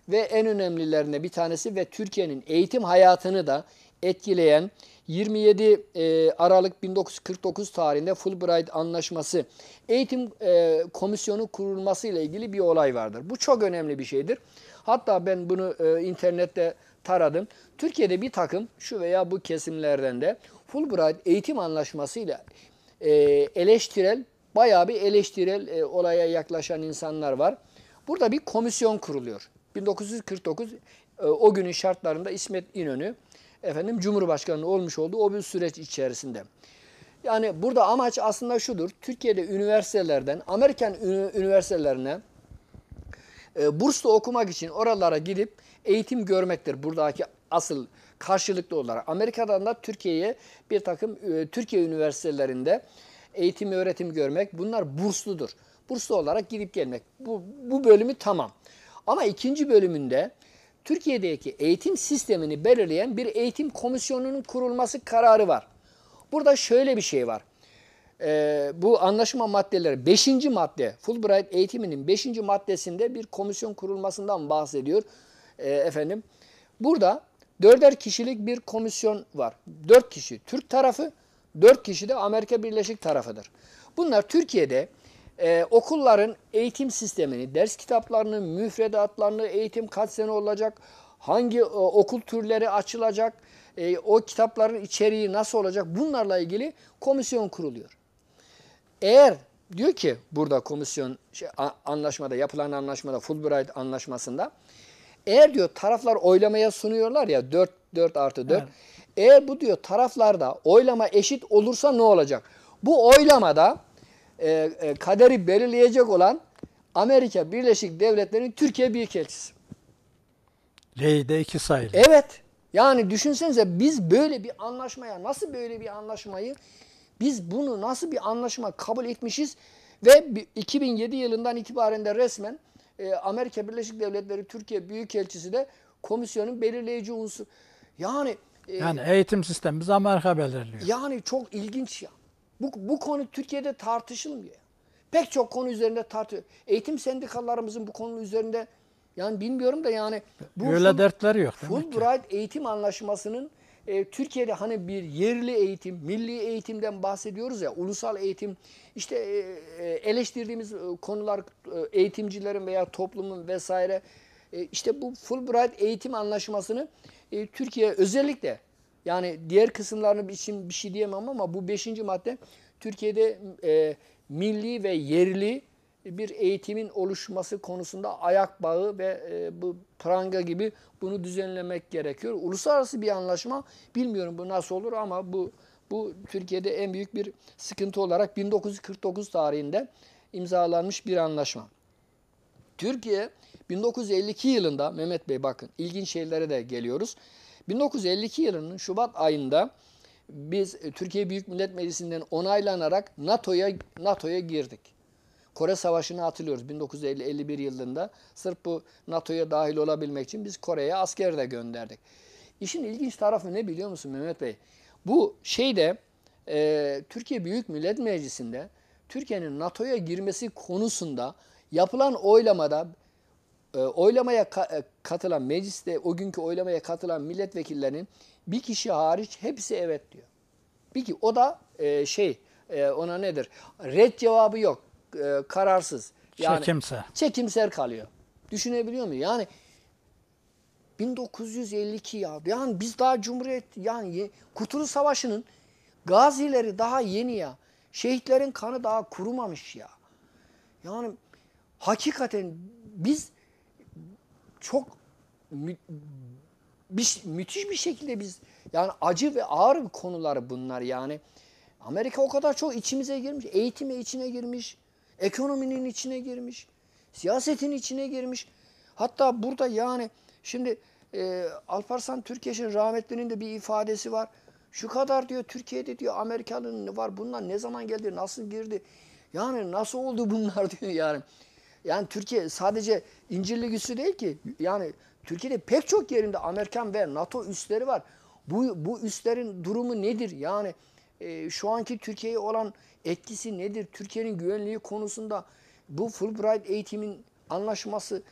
ve en önemlilerine bir tanesi ve Türkiye'nin eğitim hayatını da etkileyen 27 e, Aralık 1949 tarihinde Fulbright Anlaşması Eğitim e, Komisyonu kurulması ile ilgili bir olay vardır. Bu çok önemli bir şeydir. Hatta ben bunu e, internette taradım. Türkiye'de bir takım şu veya bu kesimlerden de Fulbright Eğitim Anlaşması ile eleştirel, bayağı bir eleştirel olaya yaklaşan insanlar var. Burada bir komisyon kuruluyor. 1949 e, o günün şartlarında İsmet İnönü efendim Cumhurbaşkanı olmuş oldu o bir süreç içerisinde. Yani burada amaç aslında şudur. Türkiye'de üniversitelerden Amerikan üniversitelerine e, bursla okumak için oralara gidip eğitim görmektir buradaki asıl karşılıklı olarak. Amerika'dan da Türkiye'ye bir takım e, Türkiye üniversitelerinde eğitim öğretim görmek bunlar bursludur. Burslu olarak gidip gelmek. Bu, bu bölümü tamam. Ama ikinci bölümünde Türkiye'deki eğitim sistemini belirleyen bir eğitim komisyonunun kurulması kararı var. Burada şöyle bir şey var. Ee, bu anlaşma maddeleri 5. madde Fulbright eğitiminin 5. maddesinde bir komisyon kurulmasından bahsediyor ee, efendim. Burada dörder kişilik bir komisyon var. Dört kişi Türk tarafı, dört kişi de Amerika Birleşik tarafıdır. Bunlar Türkiye'de e, okulların eğitim sistemini, ders kitaplarını, müfredatlarını, eğitim kaç sene olacak, hangi e, okul türleri açılacak, e, o kitapların içeriği nasıl olacak bunlarla ilgili komisyon kuruluyor. Eğer diyor ki burada komisyon şey, anlaşmada yapılan anlaşmada Fulbright anlaşmasında eğer diyor taraflar oylamaya sunuyorlar ya 4, 4 artı 4 evet. eğer bu diyor taraflarda oylama eşit olursa ne olacak? Bu oylamada e, e, kaderi belirleyecek olan Amerika Birleşik Devletleri'nin Türkiye Büyükelçisi. Reyde iki sayılı. Evet. Yani düşünsenize biz böyle bir anlaşmaya nasıl böyle bir anlaşmayı biz bunu nasıl bir anlaşma kabul etmişiz ve 2007 yılından itibaren de resmen e, Amerika Birleşik Devletleri Türkiye Büyükelçisi de komisyonun belirleyici unsur. Yani yani eğitim sistemimiz Amerika belirliyor. Yani çok ilginç ya. Bu, bu konu Türkiye'de tartışılmıyor. Pek çok konu üzerinde tartışıyor. Eğitim sendikalarımızın bu konu üzerinde yani bilmiyorum da yani bu öyle full, dertler yok. Fulbright eğitim anlaşmasının e, Türkiye'de hani bir yerli eğitim, milli eğitimden bahsediyoruz ya, ulusal eğitim, işte e, e eleştirdiğimiz e, konular e, eğitimcilerin veya toplumun vesaire. E, işte bu Fulbright eğitim anlaşmasını e, Türkiye özellikle yani diğer kısımlarını için bir şey diyemem ama bu beşinci madde Türkiye'de e, milli ve yerli bir eğitimin oluşması konusunda ayak bağı ve e, bu pranga gibi bunu düzenlemek gerekiyor. Uluslararası bir anlaşma bilmiyorum bu nasıl olur ama bu bu Türkiye'de en büyük bir sıkıntı olarak 1949 tarihinde imzalanmış bir anlaşma. Türkiye 1952 yılında Mehmet Bey bakın ilginç şeylere de geliyoruz. 1952 yılının Şubat ayında biz e, Türkiye Büyük Millet Meclisi'nden onaylanarak NATO'ya NATO'ya girdik. Kore Savaşı'nı hatırlıyoruz 1951 yılında. Sırf bu NATO'ya dahil olabilmek için biz Kore'ye asker de gönderdik. İşin ilginç tarafı ne biliyor musun Mehmet Bey? Bu şeyde e, Türkiye Büyük Millet Meclisi'nde Türkiye'nin NATO'ya girmesi konusunda yapılan oylamada e, oylamaya ka- e, katılan mecliste o günkü oylamaya katılan milletvekillerinin bir kişi hariç hepsi evet diyor. Bir ki o da e, şey e, ona nedir? Red cevabı yok. E, kararsız. Yani çekimser. Çekimser kalıyor. Düşünebiliyor muyum? Yani 1952 ya. Yani biz daha Cumhuriyet yani Kurtuluş Savaşı'nın gazileri daha yeni ya. Şehitlerin kanı daha kurumamış ya. Yani hakikaten biz çok mü, bir, müthiş bir şekilde biz yani acı ve ağır bir konular bunlar yani. Amerika o kadar çok içimize girmiş, eğitime içine girmiş, ekonominin içine girmiş, siyasetin içine girmiş. Hatta burada yani şimdi e, Alparslan Türkeş'in rahmetlinin de bir ifadesi var. Şu kadar diyor Türkiye'de diyor Amerikalı'nın var bunlar ne zaman geldi, nasıl girdi, yani nasıl oldu bunlar (laughs) diyor yani. Yani Türkiye sadece İncirli güçlü değil ki. Yani Türkiye'de pek çok yerinde Amerikan ve NATO üsleri var. Bu, bu üslerin durumu nedir? Yani e, şu anki Türkiye'ye olan etkisi nedir? Türkiye'nin güvenliği konusunda bu Fulbright eğitimin anlaşması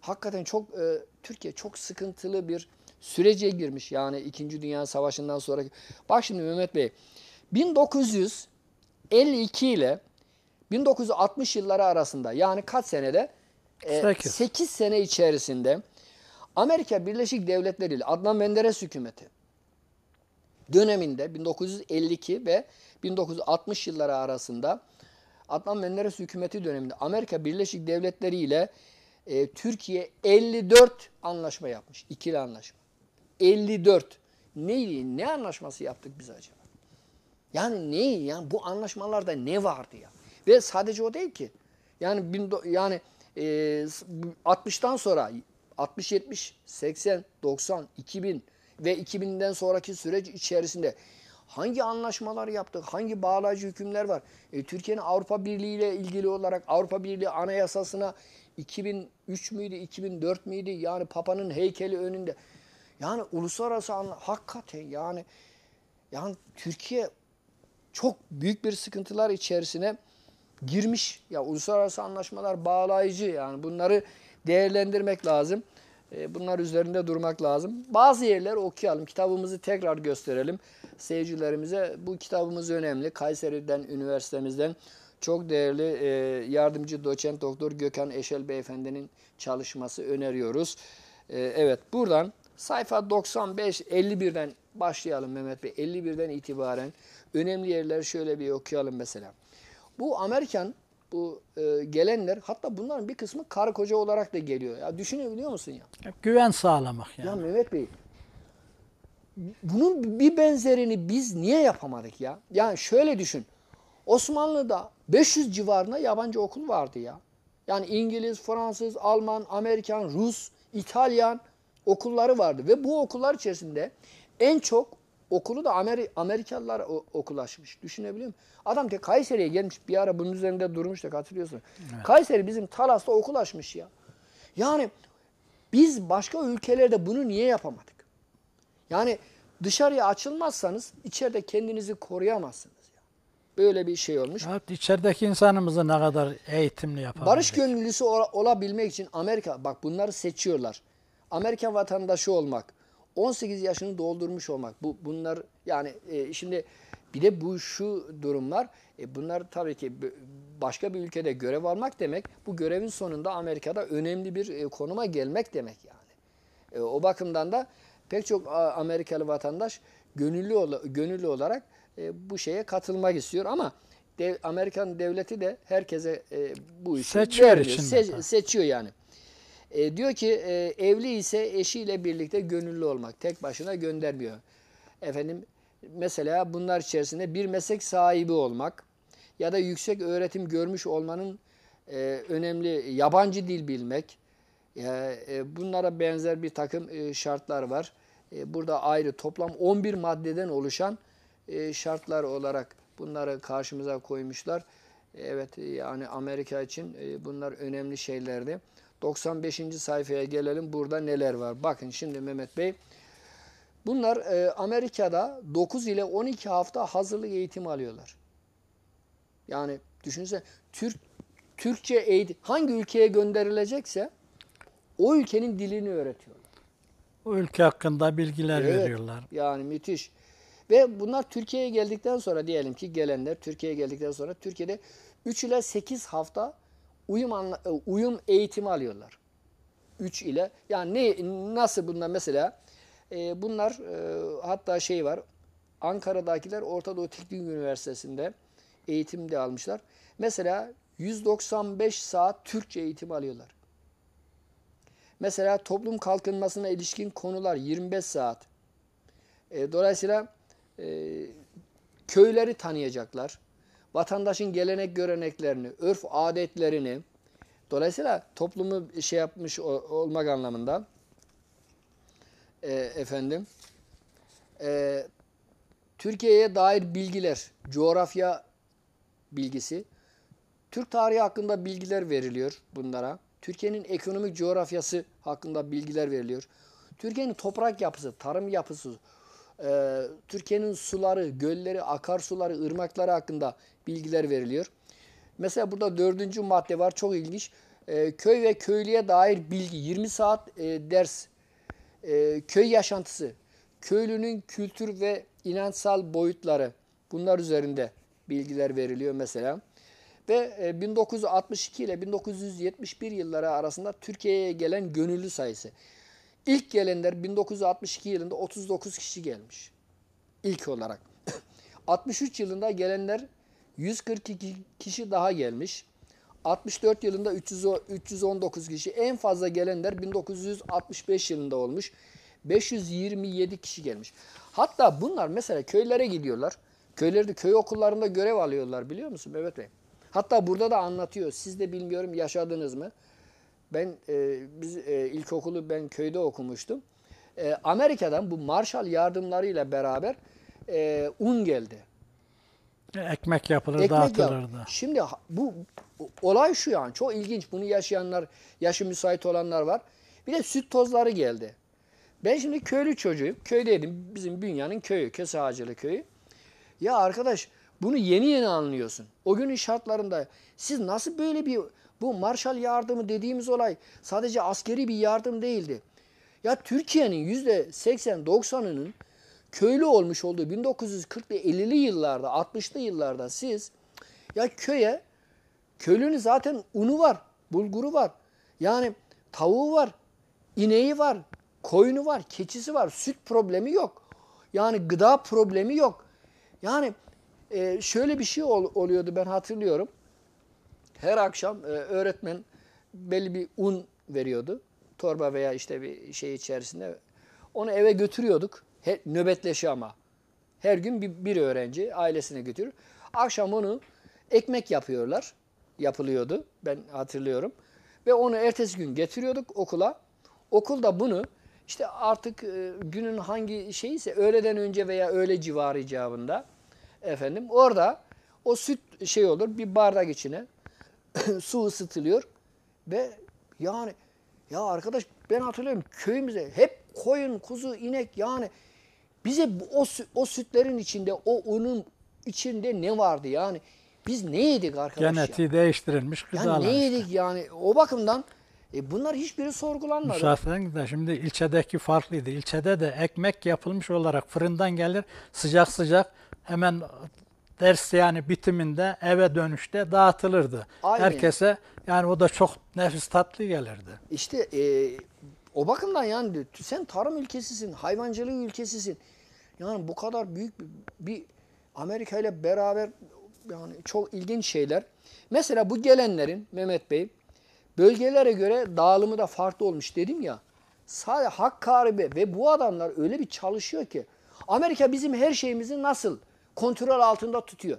hakikaten çok e, Türkiye çok sıkıntılı bir sürece girmiş. Yani 2. Dünya Savaşı'ndan sonraki. Bak şimdi Mehmet Bey 1952 ile 1960 yılları arasında yani kaç senede? 8. Ee, 8 sene içerisinde Amerika Birleşik Devletleri ile Adnan Menderes hükümeti döneminde 1952 ve 1960 yılları arasında Adnan Menderes hükümeti döneminde Amerika Birleşik Devletleri ile e, Türkiye 54 anlaşma yapmış. İkili anlaşma. 54. Neyi, ne anlaşması yaptık biz acaba? Yani neyi? Yani bu anlaşmalarda ne vardı ya? Ve sadece o değil ki. Yani bin, yani e, 60'tan sonra 60 70 80 90 2000 ve 2000'den sonraki süreç içerisinde hangi anlaşmalar yaptık? Hangi bağlayıcı hükümler var? E, Türkiye'nin Avrupa Birliği ile ilgili olarak Avrupa Birliği Anayasasına 2003 müydü, 2004 müydü? Yani Papa'nın heykeli önünde. Yani uluslararası anla hakikaten yani yani Türkiye çok büyük bir sıkıntılar içerisine girmiş. Ya uluslararası anlaşmalar bağlayıcı yani bunları değerlendirmek lazım. E, bunlar üzerinde durmak lazım. Bazı yerleri okuyalım. Kitabımızı tekrar gösterelim seyircilerimize. Bu kitabımız önemli. Kayseri'den, üniversitemizden çok değerli e, yardımcı doçent doktor Gökhan Eşel Beyefendi'nin çalışması öneriyoruz. E, evet buradan sayfa 95-51'den başlayalım Mehmet Bey. 51'den itibaren önemli yerleri şöyle bir okuyalım mesela. Bu Amerikan bu e, gelenler hatta bunların bir kısmı karı koca olarak da geliyor. Ya düşünebiliyor musun ya? Güven sağlamak yani. Ya Mehmet Bey bunun bir benzerini biz niye yapamadık ya? Yani şöyle düşün. Osmanlı'da 500 civarında yabancı okul vardı ya. Yani İngiliz, Fransız, Alman, Amerikan, Rus, İtalyan okulları vardı. Ve bu okullar içerisinde en çok okulu da Ameri Amerikalılar okulaşmış. Düşünebiliyor musun? Adam de Kayseri'ye gelmiş. Bir ara bunun üzerinde durmuştuk hatırlıyorsun. Evet. Kayseri bizim Talas'ta okulaşmış ya. Yani biz başka ülkelerde bunu niye yapamadık? Yani dışarıya açılmazsanız içeride kendinizi koruyamazsınız. Ya. Böyle bir şey olmuş. Evet, içerideki insanımızı ne kadar eğitimli yapamadık. Barış gönüllüsü olabilmek için Amerika, bak bunları seçiyorlar. Amerika vatandaşı olmak, 18 yaşını doldurmuş olmak. Bu bunlar yani e, şimdi bir de bu şu durumlar e, bunlar tabii ki başka bir ülkede görev almak demek bu görevin sonunda Amerika'da önemli bir e, konuma gelmek demek yani. E, o bakımdan da pek çok Amerikalı vatandaş gönüllü gönüllü olarak e, bu şeye katılmak istiyor ama dev, Amerikan devleti de herkese e, bu işi seçiyor, Se, seçiyor yani. E, diyor ki e, evli ise eşiyle birlikte gönüllü olmak. Tek başına göndermiyor. Efendim mesela bunlar içerisinde bir meslek sahibi olmak ya da yüksek öğretim görmüş olmanın e, önemli yabancı dil bilmek. E, e, bunlara benzer bir takım e, şartlar var. E, burada ayrı toplam 11 maddeden oluşan e, şartlar olarak bunları karşımıza koymuşlar. Evet yani Amerika için e, bunlar önemli şeylerdi. 95. sayfaya gelelim. Burada neler var? Bakın şimdi Mehmet Bey. Bunlar e, Amerika'da 9 ile 12 hafta hazırlık eğitimi alıyorlar. Yani düşünsene Türk Türkçe eğitim hangi ülkeye gönderilecekse o ülkenin dilini öğretiyorlar. O ülke hakkında bilgiler evet, veriyorlar. Yani müthiş. Ve bunlar Türkiye'ye geldikten sonra diyelim ki gelenler Türkiye'ye geldikten sonra Türkiye'de 3 ile 8 hafta uyum anla, e, uyum eğitimi alıyorlar. 3 ile yani ne nasıl bunlar mesela e, bunlar e, hatta şey var Ankara'dakiler Ortadoğu Doğu Teknik Üniversitesi'nde eğitim de almışlar. Mesela 195 saat Türkçe eğitim alıyorlar. Mesela toplum kalkınmasına ilişkin konular 25 saat. E, dolayısıyla e, köyleri tanıyacaklar vatandaşın gelenek göreneklerini, örf adetlerini dolayısıyla toplumu şey yapmış olmak anlamında e, efendim e, Türkiye'ye dair bilgiler, coğrafya bilgisi, Türk tarihi hakkında bilgiler veriliyor bunlara. Türkiye'nin ekonomik coğrafyası hakkında bilgiler veriliyor. Türkiye'nin toprak yapısı, tarım yapısı, e, Türkiye'nin suları, gölleri, akarsuları, ırmakları hakkında bilgiler veriliyor. Mesela burada dördüncü madde var. Çok ilginç. E, köy ve köylüye dair bilgi. 20 saat e, ders. E, köy yaşantısı. Köylünün kültür ve inançsal boyutları. Bunlar üzerinde bilgiler veriliyor mesela. Ve 1962 e, ile 1971 yılları arasında Türkiye'ye gelen gönüllü sayısı. İlk gelenler 1962 yılında 39 kişi gelmiş. İlk olarak. 63 (clears throat) yılında gelenler 142 kişi daha gelmiş. 64 yılında 300, 319 kişi. En fazla gelenler 1965 yılında olmuş. 527 kişi gelmiş. Hatta bunlar mesela köylere gidiyorlar. Köylerde köy okullarında görev alıyorlar biliyor musun Mehmet Bey? Hatta burada da anlatıyor. Siz de bilmiyorum yaşadınız mı? Ben e, biz e, ilkokulu ben köyde okumuştum. E, Amerika'dan bu Marshall yardımlarıyla beraber e, un geldi. Ekmek yapılır, Ekmek dağıtılırdı. Yap. Şimdi bu olay şu yani çok ilginç. Bunu yaşayanlar, yaşı müsait olanlar var. Bir de süt tozları geldi. Ben şimdi köylü çocuğum. Köydeydim. Bizim dünyanın köyü. Köse Ağacılı köyü. Ya arkadaş bunu yeni yeni anlıyorsun. O günün şartlarında siz nasıl böyle bir bu Marshall yardımı dediğimiz olay sadece askeri bir yardım değildi. Ya Türkiye'nin yüzde %80-90'ının köylü olmuş olduğu 1940'lı 50'li yıllarda, 60'lı yıllarda siz ya köye köylünün zaten unu var, bulguru var. Yani tavuğu var, ineği var, koyunu var, keçisi var, süt problemi yok. Yani gıda problemi yok. Yani e, şöyle bir şey ol, oluyordu ben hatırlıyorum. Her akşam e, öğretmen belli bir un veriyordu. Torba veya işte bir şey içerisinde. Onu eve götürüyorduk. He, nöbetleşi ama. Her gün bir, bir öğrenci ailesine götürür. Akşam onu ekmek yapıyorlar. Yapılıyordu. Ben hatırlıyorum. Ve onu ertesi gün getiriyorduk okula. Okulda bunu işte artık e, günün hangi şeyse öğleden önce veya öğle civarı icabında efendim orada o süt şey olur bir bardak içine (coughs) su ısıtılıyor ve yani ya arkadaş ben hatırlıyorum köyümüze hep koyun, kuzu, inek yani bize o, o sütlerin içinde, o unun içinde ne vardı yani? Biz ne yedik arkadaş Genetiği ya? değiştirilmiş gıdalar. Yani ne yedik işte. yani? O bakımdan e bunlar hiçbiri sorgulanmadı. Müsaadenizle de şimdi ilçedeki farklıydı. İlçede de ekmek yapılmış olarak fırından gelir sıcak sıcak hemen dersi yani bitiminde eve dönüşte dağıtılırdı. Aynen. Herkese yani o da çok nefis tatlı gelirdi. İşte e, o bakımdan yani sen tarım ülkesisin, hayvancılık ülkesisin. Yani bu kadar büyük bir, bir Amerika ile beraber yani çok ilginç şeyler. Mesela bu gelenlerin Mehmet Bey bölgelere göre dağılımı da farklı olmuş dedim ya. Sadece Hakkari ve bu adamlar öyle bir çalışıyor ki Amerika bizim her şeyimizi nasıl kontrol altında tutuyor.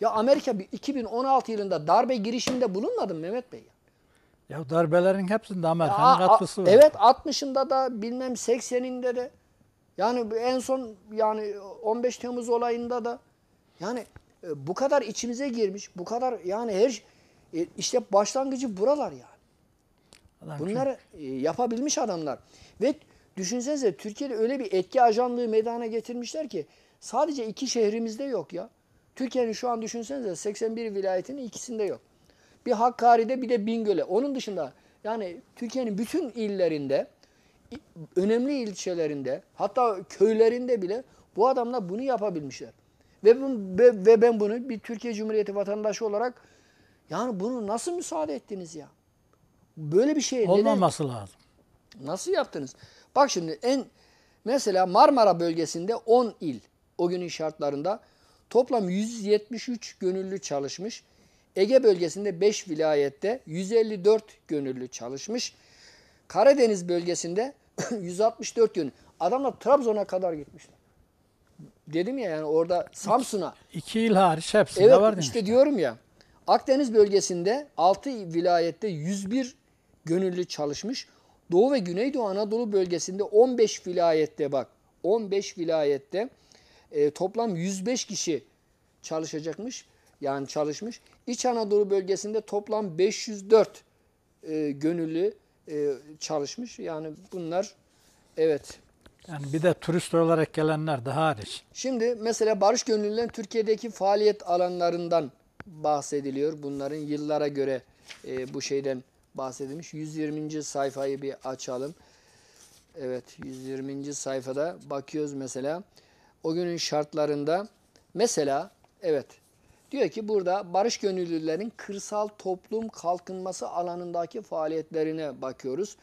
Ya Amerika 2016 yılında darbe girişiminde bulunmadı mı Mehmet Bey? Ya darbelerin hepsinde Amerika'nın katkısı var. Evet 60'ında da bilmem 80'inde de yani en son yani 15 Temmuz olayında da yani e, bu kadar içimize girmiş, bu kadar yani her e, işte başlangıcı buralar yani. Adam Bunları kim? E, yapabilmiş adamlar. Ve düşünsenize Türkiye'de öyle bir etki ajanlığı meydana getirmişler ki Sadece iki şehrimizde yok ya. Türkiye'nin şu an düşünsenize 81 vilayetinin ikisinde yok. Bir Hakkari'de bir de Bingöl'e. Onun dışında yani Türkiye'nin bütün illerinde, önemli ilçelerinde, hatta köylerinde bile bu adamlar bunu yapabilmişler. Ve, ve, ve ben bunu bir Türkiye Cumhuriyeti vatandaşı olarak yani bunu nasıl müsaade ettiniz ya? Böyle bir şey olmaması neden? lazım. Nasıl yaptınız? Bak şimdi en mesela Marmara bölgesinde 10 il o günün şartlarında toplam 173 gönüllü çalışmış. Ege bölgesinde 5 vilayette 154 gönüllü çalışmış. Karadeniz bölgesinde 164 (clears throat) gün. Adamlar Trabzon'a kadar gitmişler. Dedim ya yani orada Samsun'a. İki yıl hariç hepsinde evet, var demişler. işte diyorum ya. Akdeniz bölgesinde 6 vilayette 101 gönüllü çalışmış. Doğu ve Güneydoğu Anadolu bölgesinde 15 vilayette bak 15 vilayette e, toplam 105 kişi çalışacakmış. Yani çalışmış. İç Anadolu bölgesinde toplam 504 e, gönüllü e, çalışmış. Yani bunlar evet. Yani bir de turist olarak gelenler de hariç. Şimdi mesela Barış Gönüllülerin Türkiye'deki faaliyet alanlarından bahsediliyor. Bunların yıllara göre e, bu şeyden bahsedilmiş. 120. sayfayı bir açalım. Evet 120. sayfada bakıyoruz mesela. O günün şartlarında mesela evet diyor ki burada barış gönüllülerin kırsal toplum kalkınması alanındaki faaliyetlerine bakıyoruz.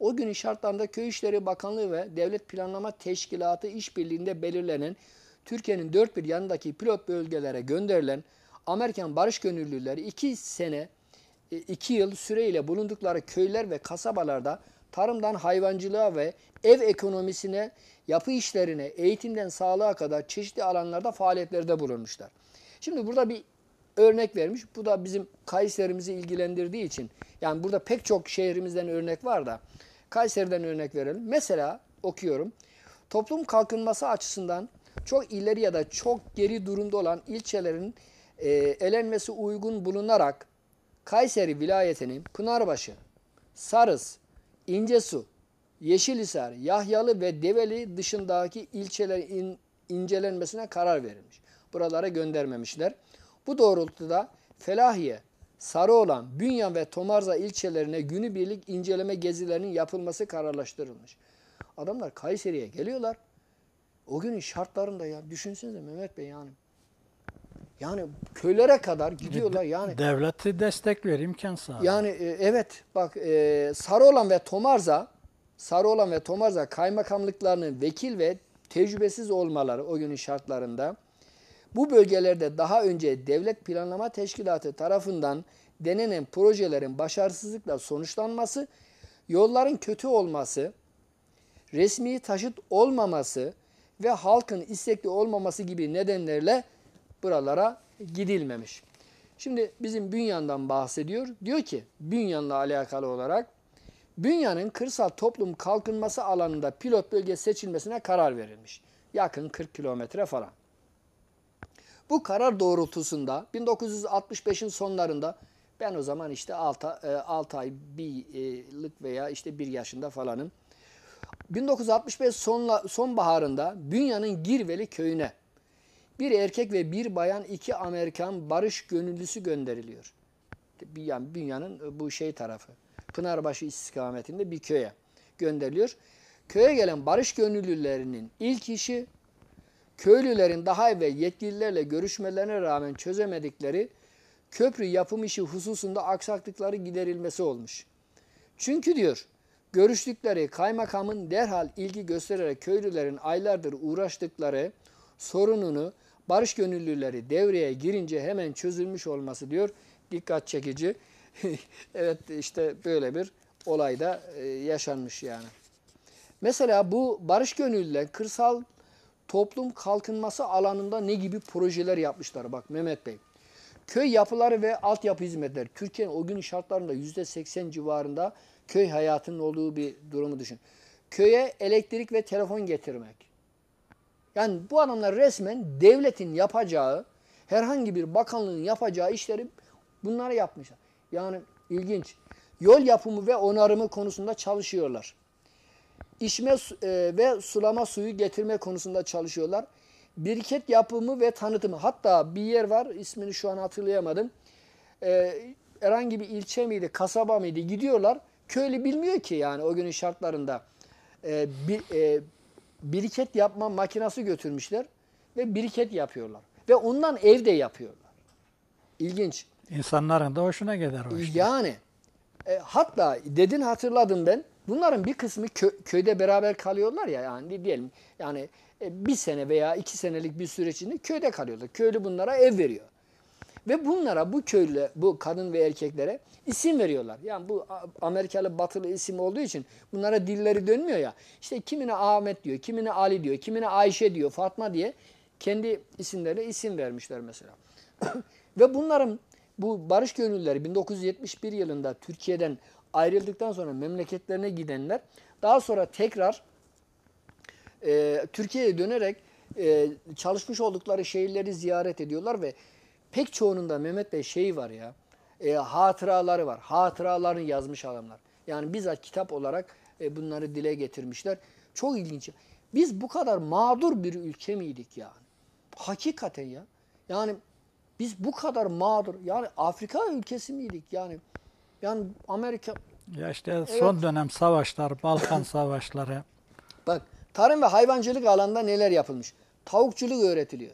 O günün şartlarında Köy İşleri Bakanlığı ve Devlet Planlama Teşkilatı işbirliğinde belirlenen Türkiye'nin dört bir yanındaki pilot bölgelere gönderilen Amerikan barış gönüllüleri iki sene, e, iki yıl süreyle bulundukları köyler ve kasabalarda tarımdan hayvancılığa ve ev ekonomisine, yapı işlerine, eğitimden sağlığa kadar çeşitli alanlarda faaliyetlerde bulunmuşlar. Şimdi burada bir örnek vermiş. Bu da bizim Kayserimizi ilgilendirdiği için. Yani burada pek çok şehrimizden örnek var da Kayseri'den örnek verelim. Mesela okuyorum. Toplum kalkınması açısından çok ileri ya da çok geri durumda olan ilçelerin e, elenmesi uygun bulunarak Kayseri vilayetinin Pınarbaşı, Sarız, İncesu, Yeşilhisar, Yahyalı ve Develi dışındaki ilçelerin in, incelenmesine karar verilmiş. Buralara göndermemişler. Bu doğrultuda Felahiye, Sarıolan, Bünyan ve Tomarza ilçelerine günübirlik inceleme gezilerinin yapılması kararlaştırılmış. Adamlar Kayseri'ye geliyorlar. O günün şartlarında ya düşünsenize Mehmet Bey yani yani köylere kadar gidiyorlar. Yani devleti destekliyor imkan sağlıyor. Yani e, evet bak e, Sarıolan ve Tomarza Sarıolan ve Tomarza kaymakamlıklarının vekil ve tecrübesiz olmaları o günün şartlarında bu bölgelerde daha önce Devlet Planlama Teşkilatı tarafından denenen projelerin başarısızlıkla sonuçlanması, yolların kötü olması, resmi taşıt olmaması ve halkın istekli olmaması gibi nedenlerle buralara gidilmemiş. Şimdi bizim Bünyan'dan bahsediyor. Diyor ki Bünyan'la alakalı olarak Bünyan'ın kırsal toplum kalkınması alanında pilot bölge seçilmesine karar verilmiş. Yakın 40 kilometre falan. Bu karar doğrultusunda 1965'in sonlarında ben o zaman işte 6, 6 e, ay 1 yıllık e, veya işte bir yaşında falanım. 1965 sonbaharında Bünya'nın Girveli köyüne bir erkek ve bir bayan iki Amerikan barış gönüllüsü gönderiliyor. Yani dünyanın e, bu şey tarafı. Pınarbaşı istikametinde bir köye gönderiliyor. Köye gelen barış gönüllülerinin ilk işi köylülerin daha evvel yetkililerle görüşmelerine rağmen çözemedikleri köprü yapım işi hususunda aksaklıkları giderilmesi olmuş. Çünkü diyor görüştükleri kaymakamın derhal ilgi göstererek köylülerin aylardır uğraştıkları sorununu barış gönüllüleri devreye girince hemen çözülmüş olması diyor dikkat çekici. (laughs) evet işte böyle bir olay da e, yaşanmış yani. Mesela bu barış gönüllüler kırsal toplum kalkınması alanında ne gibi projeler yapmışlar bak Mehmet Bey. Köy yapıları ve altyapı hizmetler. Türkiye'nin o gün şartlarında %80 civarında köy hayatının olduğu bir durumu düşün. Köye elektrik ve telefon getirmek. Yani bu adamlar resmen devletin yapacağı, herhangi bir bakanlığın yapacağı işleri bunları yapmışlar. Yani ilginç. Yol yapımı ve onarımı konusunda çalışıyorlar. İşme e, ve sulama suyu getirme konusunda çalışıyorlar. Biriket yapımı ve tanıtımı. Hatta bir yer var ismini şu an hatırlayamadım. Ee, herhangi bir ilçe miydi, kasaba mıydı gidiyorlar. Köylü bilmiyor ki yani o günün şartlarında. E, bir, e, biriket yapma makinası götürmüşler ve biriket yapıyorlar. Ve ondan ev de yapıyorlar. İlginç. İnsanların da hoşuna gider o işte. Yani e, hatta dedin hatırladım ben. Bunların bir kısmı kö, köyde beraber kalıyorlar ya yani diyelim yani e, bir sene veya iki senelik bir süreçinde köyde kalıyorlar. Köylü bunlara ev veriyor. Ve bunlara bu köylü, bu kadın ve erkeklere isim veriyorlar. Yani bu Amerikalı batılı isim olduğu için bunlara dilleri dönmüyor ya. İşte kimine Ahmet diyor, kimine Ali diyor, kimine Ayşe diyor, Fatma diye kendi isimlerine isim vermişler mesela. (coughs) ve bunların bu barış gönüllüleri 1971 yılında Türkiye'den ayrıldıktan sonra memleketlerine gidenler daha sonra tekrar e, Türkiye'ye dönerek e, çalışmış oldukları şehirleri ziyaret ediyorlar ve Pek çoğununda Mehmet Bey şeyi var ya, e, hatıraları var. Hatıralarını yazmış adamlar. Yani bizzat kitap olarak e, bunları dile getirmişler. Çok ilginç. Biz bu kadar mağdur bir ülke miydik yani? Hakikaten ya. Yani biz bu kadar mağdur. Yani Afrika ülkesi miydik? Yani yani Amerika ya işte evet. son dönem savaşlar, Balkan (laughs) savaşları. Bak tarım ve hayvancılık alanda neler yapılmış? Tavukçuluk öğretiliyor.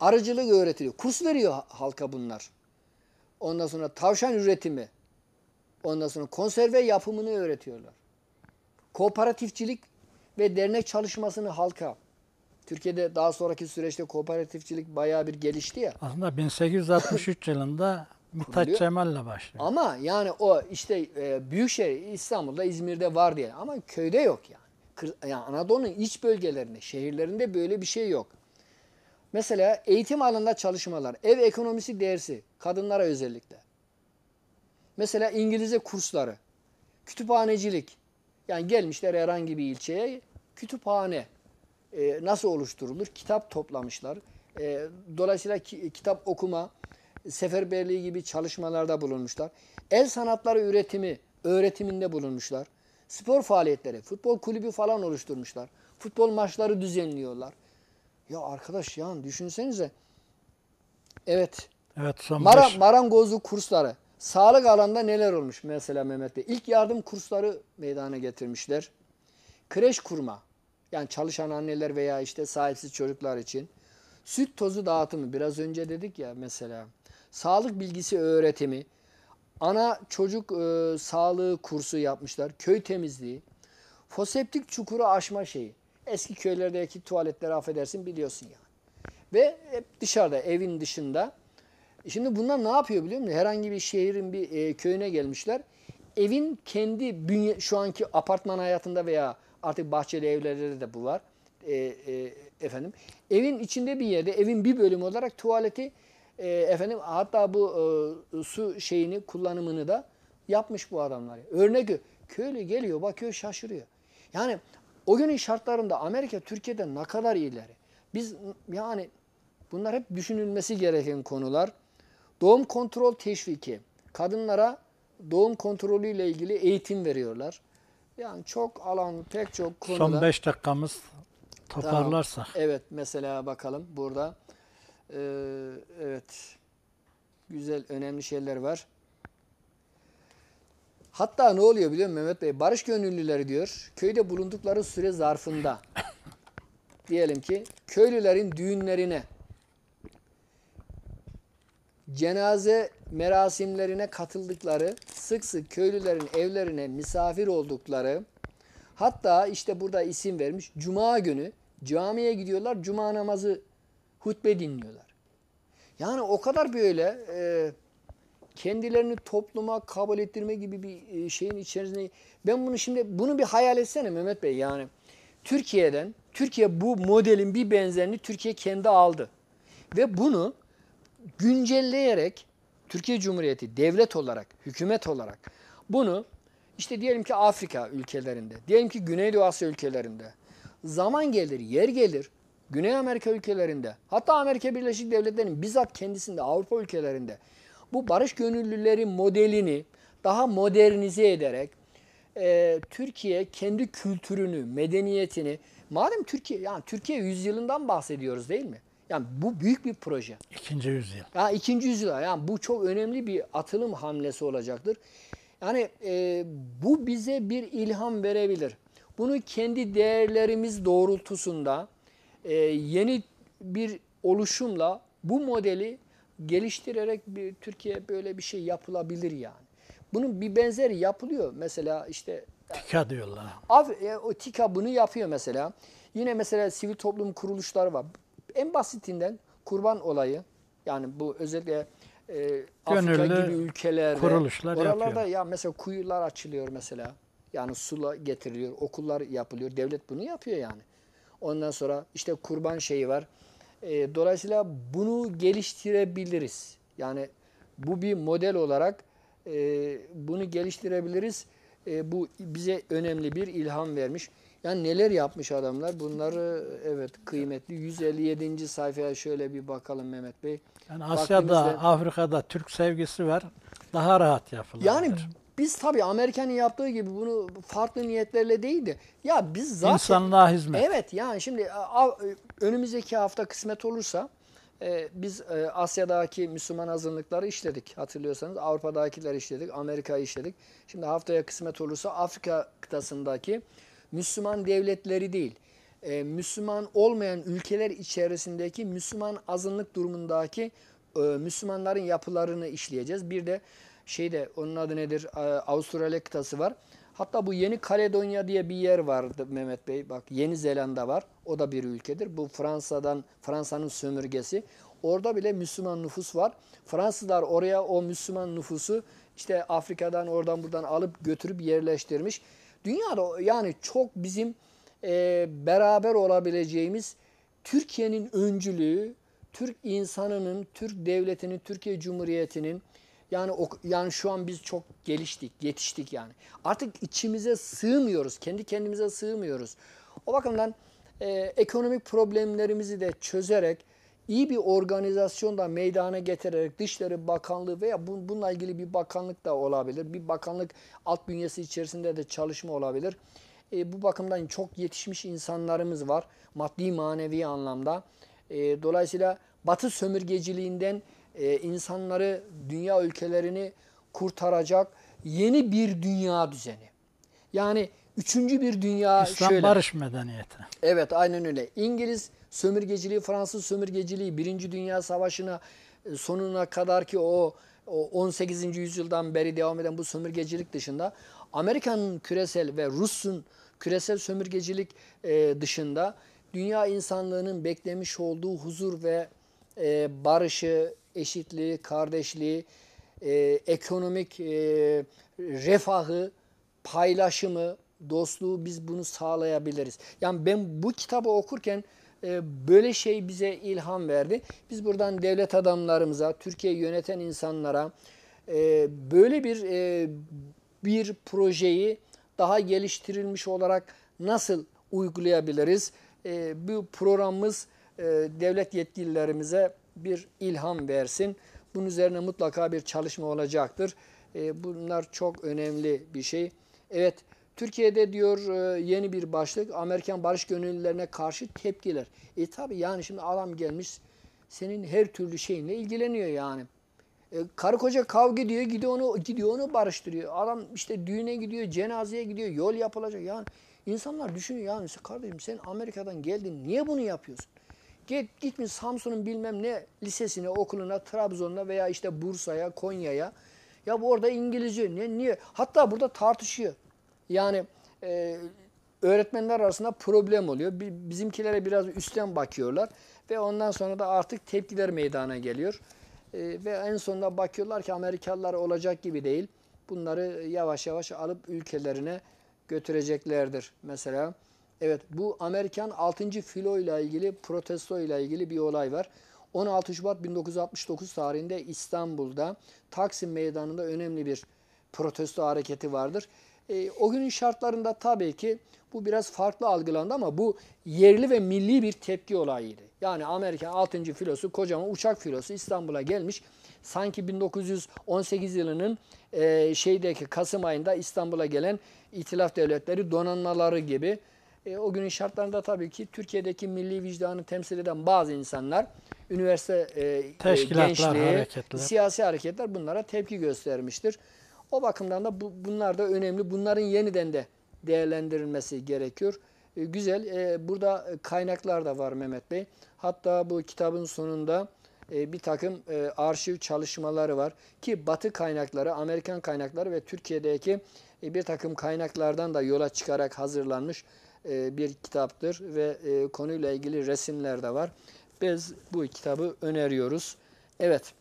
Arıcılık öğretiliyor. Kurs veriyor halka bunlar. Ondan sonra tavşan üretimi. Ondan sonra konserve yapımını öğretiyorlar. Kooperatifçilik ve dernek çalışmasını halka. Türkiye'de daha sonraki süreçte kooperatifçilik bayağı bir gelişti ya. Aslında 1863 yılında Mithat Cemal'le başlıyor. Ama yani o işte e, şey İstanbul'da, İzmir'de var diye ama köyde yok yani. Kır, yani Anadolu'nun iç bölgelerinde, şehirlerinde böyle bir şey yok. Mesela eğitim alanında çalışmalar, ev ekonomisi dersi, kadınlara özellikle. Mesela İngilizce kursları, kütüphanecilik. Yani gelmişler herhangi bir ilçeye, kütüphane e, nasıl oluşturulur? Kitap toplamışlar. E, dolayısıyla ki, kitap okuma, seferberliği gibi çalışmalarda bulunmuşlar. El sanatları üretimi, öğretiminde bulunmuşlar. Spor faaliyetleri, futbol kulübü falan oluşturmuşlar. Futbol maçları düzenliyorlar. Ya arkadaş yani düşünsenize. Evet. Evet. Son Mara, beş. kursları. Sağlık alanda neler olmuş mesela Mehmet'te? İlk yardım kursları meydana getirmişler. Kreş kurma. Yani çalışan anneler veya işte sahipsiz çocuklar için. Süt tozu dağıtımı. Biraz önce dedik ya mesela. Sağlık bilgisi öğretimi. Ana çocuk e, sağlığı kursu yapmışlar. Köy temizliği. Foseptik çukuru aşma şeyi. Eski köylerdeki tuvaletleri affedersin biliyorsun yani. Ve hep dışarıda, evin dışında. E şimdi bunlar ne yapıyor biliyor musun? Herhangi bir şehrin bir e, köyüne gelmişler. Evin kendi bünye, şu anki apartman hayatında veya artık bahçeli evlerde de bu var. E, e, efendim evin içinde bir yerde evin bir bölümü olarak tuvaleti e, efendim hatta bu e, su şeyini kullanımını da yapmış bu adamlar. Örnek köylü geliyor bakıyor şaşırıyor. Yani o günün şartlarında Amerika Türkiye'de ne kadar ileri. Biz yani bunlar hep düşünülmesi gereken konular. Doğum kontrol teşviki. Kadınlara doğum kontrolü ile ilgili eğitim veriyorlar. Yani çok alan pek çok konuda. Son 5 dakikamız toparlarsa. Tamam. Evet mesela bakalım burada. Ee, evet güzel önemli şeyler var. Hatta ne oluyor biliyor musun Mehmet Bey? Barış gönüllüleri diyor, köyde bulundukları süre zarfında (laughs) diyelim ki köylülerin düğünlerine, cenaze merasimlerine katıldıkları, sık sık köylülerin evlerine misafir oldukları, hatta işte burada isim vermiş, cuma günü camiye gidiyorlar, cuma namazı hutbe dinliyorlar. Yani o kadar böyle... E, kendilerini topluma kabul ettirme gibi bir e, şeyin içerisinde. Ben bunu şimdi bunu bir hayal etsene Mehmet Bey yani. Türkiye'den, Türkiye bu modelin bir benzerini Türkiye kendi aldı. Ve bunu güncelleyerek Türkiye Cumhuriyeti devlet olarak, hükümet olarak bunu işte diyelim ki Afrika ülkelerinde, diyelim ki Güneydoğu Asya ülkelerinde zaman gelir, yer gelir Güney Amerika ülkelerinde hatta Amerika Birleşik Devletleri'nin bizzat kendisinde Avrupa ülkelerinde bu barış gönüllüleri modelini daha modernize ederek e, Türkiye kendi kültürünü, medeniyetini, madem Türkiye, yani Türkiye yüzyılından bahsediyoruz değil mi? Yani bu büyük bir proje. İkinci yüzyıl. Ya ikinci yüzyıl. Yani bu çok önemli bir atılım hamlesi olacaktır. Yani e, bu bize bir ilham verebilir. Bunu kendi değerlerimiz doğrultusunda e, yeni bir oluşumla bu modeli geliştirerek bir, Türkiye böyle bir şey yapılabilir yani. Bunun bir benzeri yapılıyor. Mesela işte TİKA diyorlar. Af, e, o TİKA bunu yapıyor mesela. Yine mesela sivil toplum kuruluşları var. En basitinden kurban olayı yani bu özellikle e, Afrika gibi ülkelerde kuruluşlar oralarda yapıyor. ya mesela kuyular açılıyor mesela. Yani sula getiriliyor, okullar yapılıyor. Devlet bunu yapıyor yani. Ondan sonra işte kurban şeyi var. E, dolayısıyla bunu geliştirebiliriz. Yani bu bir model olarak e, bunu geliştirebiliriz. E, bu bize önemli bir ilham vermiş. Yani neler yapmış adamlar? Bunları evet kıymetli. 157. sayfaya şöyle bir bakalım Mehmet Bey. Yani Asya'da, Baktığımızda, Afrika'da Türk sevgisi var. Daha rahat yapılır. Yani biz tabii Amerika'nın yaptığı gibi bunu farklı niyetlerle değil de ya biz zaten... İnsanlığa hizmet. Evet yani şimdi e, e, önümüzdeki hafta kısmet olursa e, biz Asya'daki Müslüman azınlıkları işledik hatırlıyorsanız. Avrupa'dakiler işledik, Amerika'yı işledik. Şimdi haftaya kısmet olursa Afrika kıtasındaki Müslüman devletleri değil, Müslüman olmayan ülkeler içerisindeki Müslüman azınlık durumundaki Müslümanların yapılarını işleyeceğiz. Bir de şeyde onun adı nedir? Ee, Avustralya kıtası var. Hatta bu Yeni Kaledonya diye bir yer vardı Mehmet Bey. Bak Yeni Zelanda var. O da bir ülkedir. Bu Fransa'dan Fransa'nın sömürgesi. Orada bile Müslüman nüfus var. Fransızlar oraya o Müslüman nüfusu işte Afrika'dan oradan buradan alıp götürüp yerleştirmiş. Dünyada yani çok bizim e, beraber olabileceğimiz Türkiye'nin öncülüğü, Türk insanının, Türk devletinin, Türkiye Cumhuriyeti'nin yani o, yani şu an biz çok geliştik, yetiştik yani. Artık içimize sığmıyoruz, kendi kendimize sığmıyoruz. O bakımdan e, ekonomik problemlerimizi de çözerek iyi bir organizasyon da meydana getirerek Dışişleri Bakanlığı veya bun, bununla ilgili bir bakanlık da olabilir. Bir bakanlık alt bünyesi içerisinde de çalışma olabilir. E, bu bakımdan çok yetişmiş insanlarımız var maddi manevi anlamda. E, dolayısıyla Batı sömürgeciliğinden e, insanları, dünya ülkelerini kurtaracak yeni bir dünya düzeni. Yani üçüncü bir dünya İslam şöyle. barış medeniyeti. Evet aynen öyle. İngiliz sömürgeciliği, Fransız sömürgeciliği, Birinci Dünya Savaşı'na e, sonuna kadar ki o, o 18. yüzyıldan beri devam eden bu sömürgecilik dışında Amerika'nın küresel ve Rus'un küresel sömürgecilik e, dışında dünya insanlığının beklemiş olduğu huzur ve e, barışı, eşitliği, kardeşliği, e, ekonomik e, refahı, paylaşımı, dostluğu biz bunu sağlayabiliriz. Yani ben bu kitabı okurken e, böyle şey bize ilham verdi. Biz buradan devlet adamlarımıza, Türkiye yöneten insanlara e, böyle bir e, bir projeyi daha geliştirilmiş olarak nasıl uygulayabiliriz? E, bu programımız e, devlet yetkililerimize bir ilham versin. Bunun üzerine mutlaka bir çalışma olacaktır. E, bunlar çok önemli bir şey. Evet, Türkiye'de diyor e, yeni bir başlık Amerikan barış gönüllülerine karşı tepkiler. E tabi yani şimdi adam gelmiş senin her türlü şeyinle ilgileniyor yani. E, karı koca kavga ediyor gidiyor onu gidiyor onu barıştırıyor. Adam işte düğüne gidiyor, cenazeye gidiyor, yol yapılacak. Yani insanlar düşünüyor yani kardeşim sen Amerika'dan geldin niye bunu yapıyorsun? Git, gitmiş Samsun'un bilmem ne lisesine, okuluna, Trabzon'da veya işte Bursa'ya, Konya'ya. Ya bu orada İngilizce ne, niye? Hatta burada tartışıyor. Yani e, öğretmenler arasında problem oluyor. Bizimkilere biraz üstten bakıyorlar ve ondan sonra da artık tepkiler meydana geliyor. E, ve en sonunda bakıyorlar ki Amerikalılar olacak gibi değil. Bunları yavaş yavaş alıp ülkelerine götüreceklerdir. Mesela Evet bu Amerikan 6. filo ile ilgili protesto ile ilgili bir olay var. 16 Şubat 1969 tarihinde İstanbul'da Taksim Meydanı'nda önemli bir protesto hareketi vardır. E, o günün şartlarında tabii ki bu biraz farklı algılandı ama bu yerli ve milli bir tepki olayıydı. Yani Amerikan 6. filosu, kocaman uçak filosu İstanbul'a gelmiş. Sanki 1918 yılının e, şeydeki Kasım ayında İstanbul'a gelen İtilaf Devletleri donanmaları gibi e, o günün şartlarında tabii ki Türkiye'deki milli vicdanı temsil eden bazı insanlar, üniversite e, e gençliği, hareketler. siyasi hareketler bunlara tepki göstermiştir. O bakımdan da bu, bunlar da önemli. Bunların yeniden de değerlendirilmesi gerekiyor. E, güzel. E, burada kaynaklar da var Mehmet Bey. Hatta bu kitabın sonunda e, bir takım e, arşiv çalışmaları var. Ki Batı kaynakları, Amerikan kaynakları ve Türkiye'deki e, bir takım kaynaklardan da yola çıkarak hazırlanmış e, bir kitaptır ve e, konuyla ilgili resimler de var. Biz bu kitabı öneriyoruz. Evet,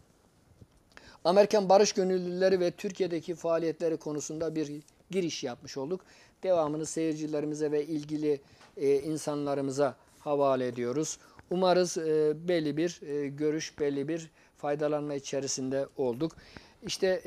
Amerikan Barış Gönüllüleri ve Türkiye'deki faaliyetleri konusunda bir giriş yapmış olduk. Devamını seyircilerimize ve ilgili e, insanlarımıza havale ediyoruz. Umarız e, belli bir görüş, belli bir faydalanma içerisinde olduk. İşte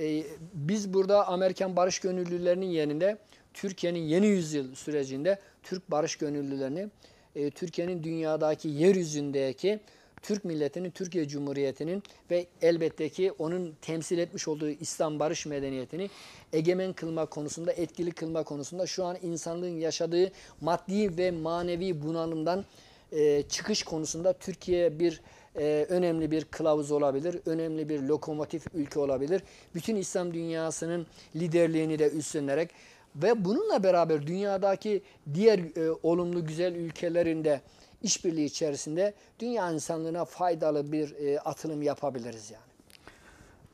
biz burada Amerikan Barış Gönüllülerinin yerine Türkiye'nin yeni yüzyıl sürecinde Türk barış gönüllülerini e, Türkiye'nin dünyadaki yeryüzündeki Türk milletinin, Türkiye Cumhuriyeti'nin ve elbette ki onun temsil etmiş olduğu İslam barış medeniyetini egemen kılma konusunda, etkili kılma konusunda şu an insanlığın yaşadığı maddi ve manevi bunalımdan e, çıkış konusunda Türkiye bir e, önemli bir kılavuz olabilir, önemli bir lokomotif ülke olabilir. Bütün İslam dünyasının liderliğini de üstlenerek ve bununla beraber dünyadaki diğer e, olumlu güzel ülkelerinde işbirliği içerisinde dünya insanlığına faydalı bir e, atılım yapabiliriz yani.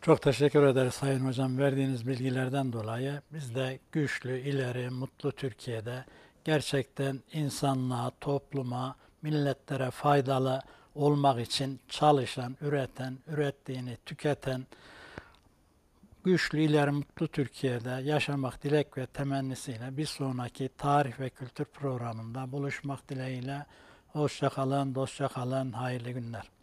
Çok teşekkür ederiz Sayın Hocam verdiğiniz bilgilerden dolayı. Biz de güçlü, ileri, mutlu Türkiye'de gerçekten insanlığa, topluma, milletlere faydalı olmak için çalışan, üreten, ürettiğini tüketen, güçlü ileri mutlu Türkiye'de yaşamak dilek ve temennisiyle bir sonraki tarih ve kültür programında buluşmak dileğiyle hoşça kalın, dostça kalın, hayırlı günler.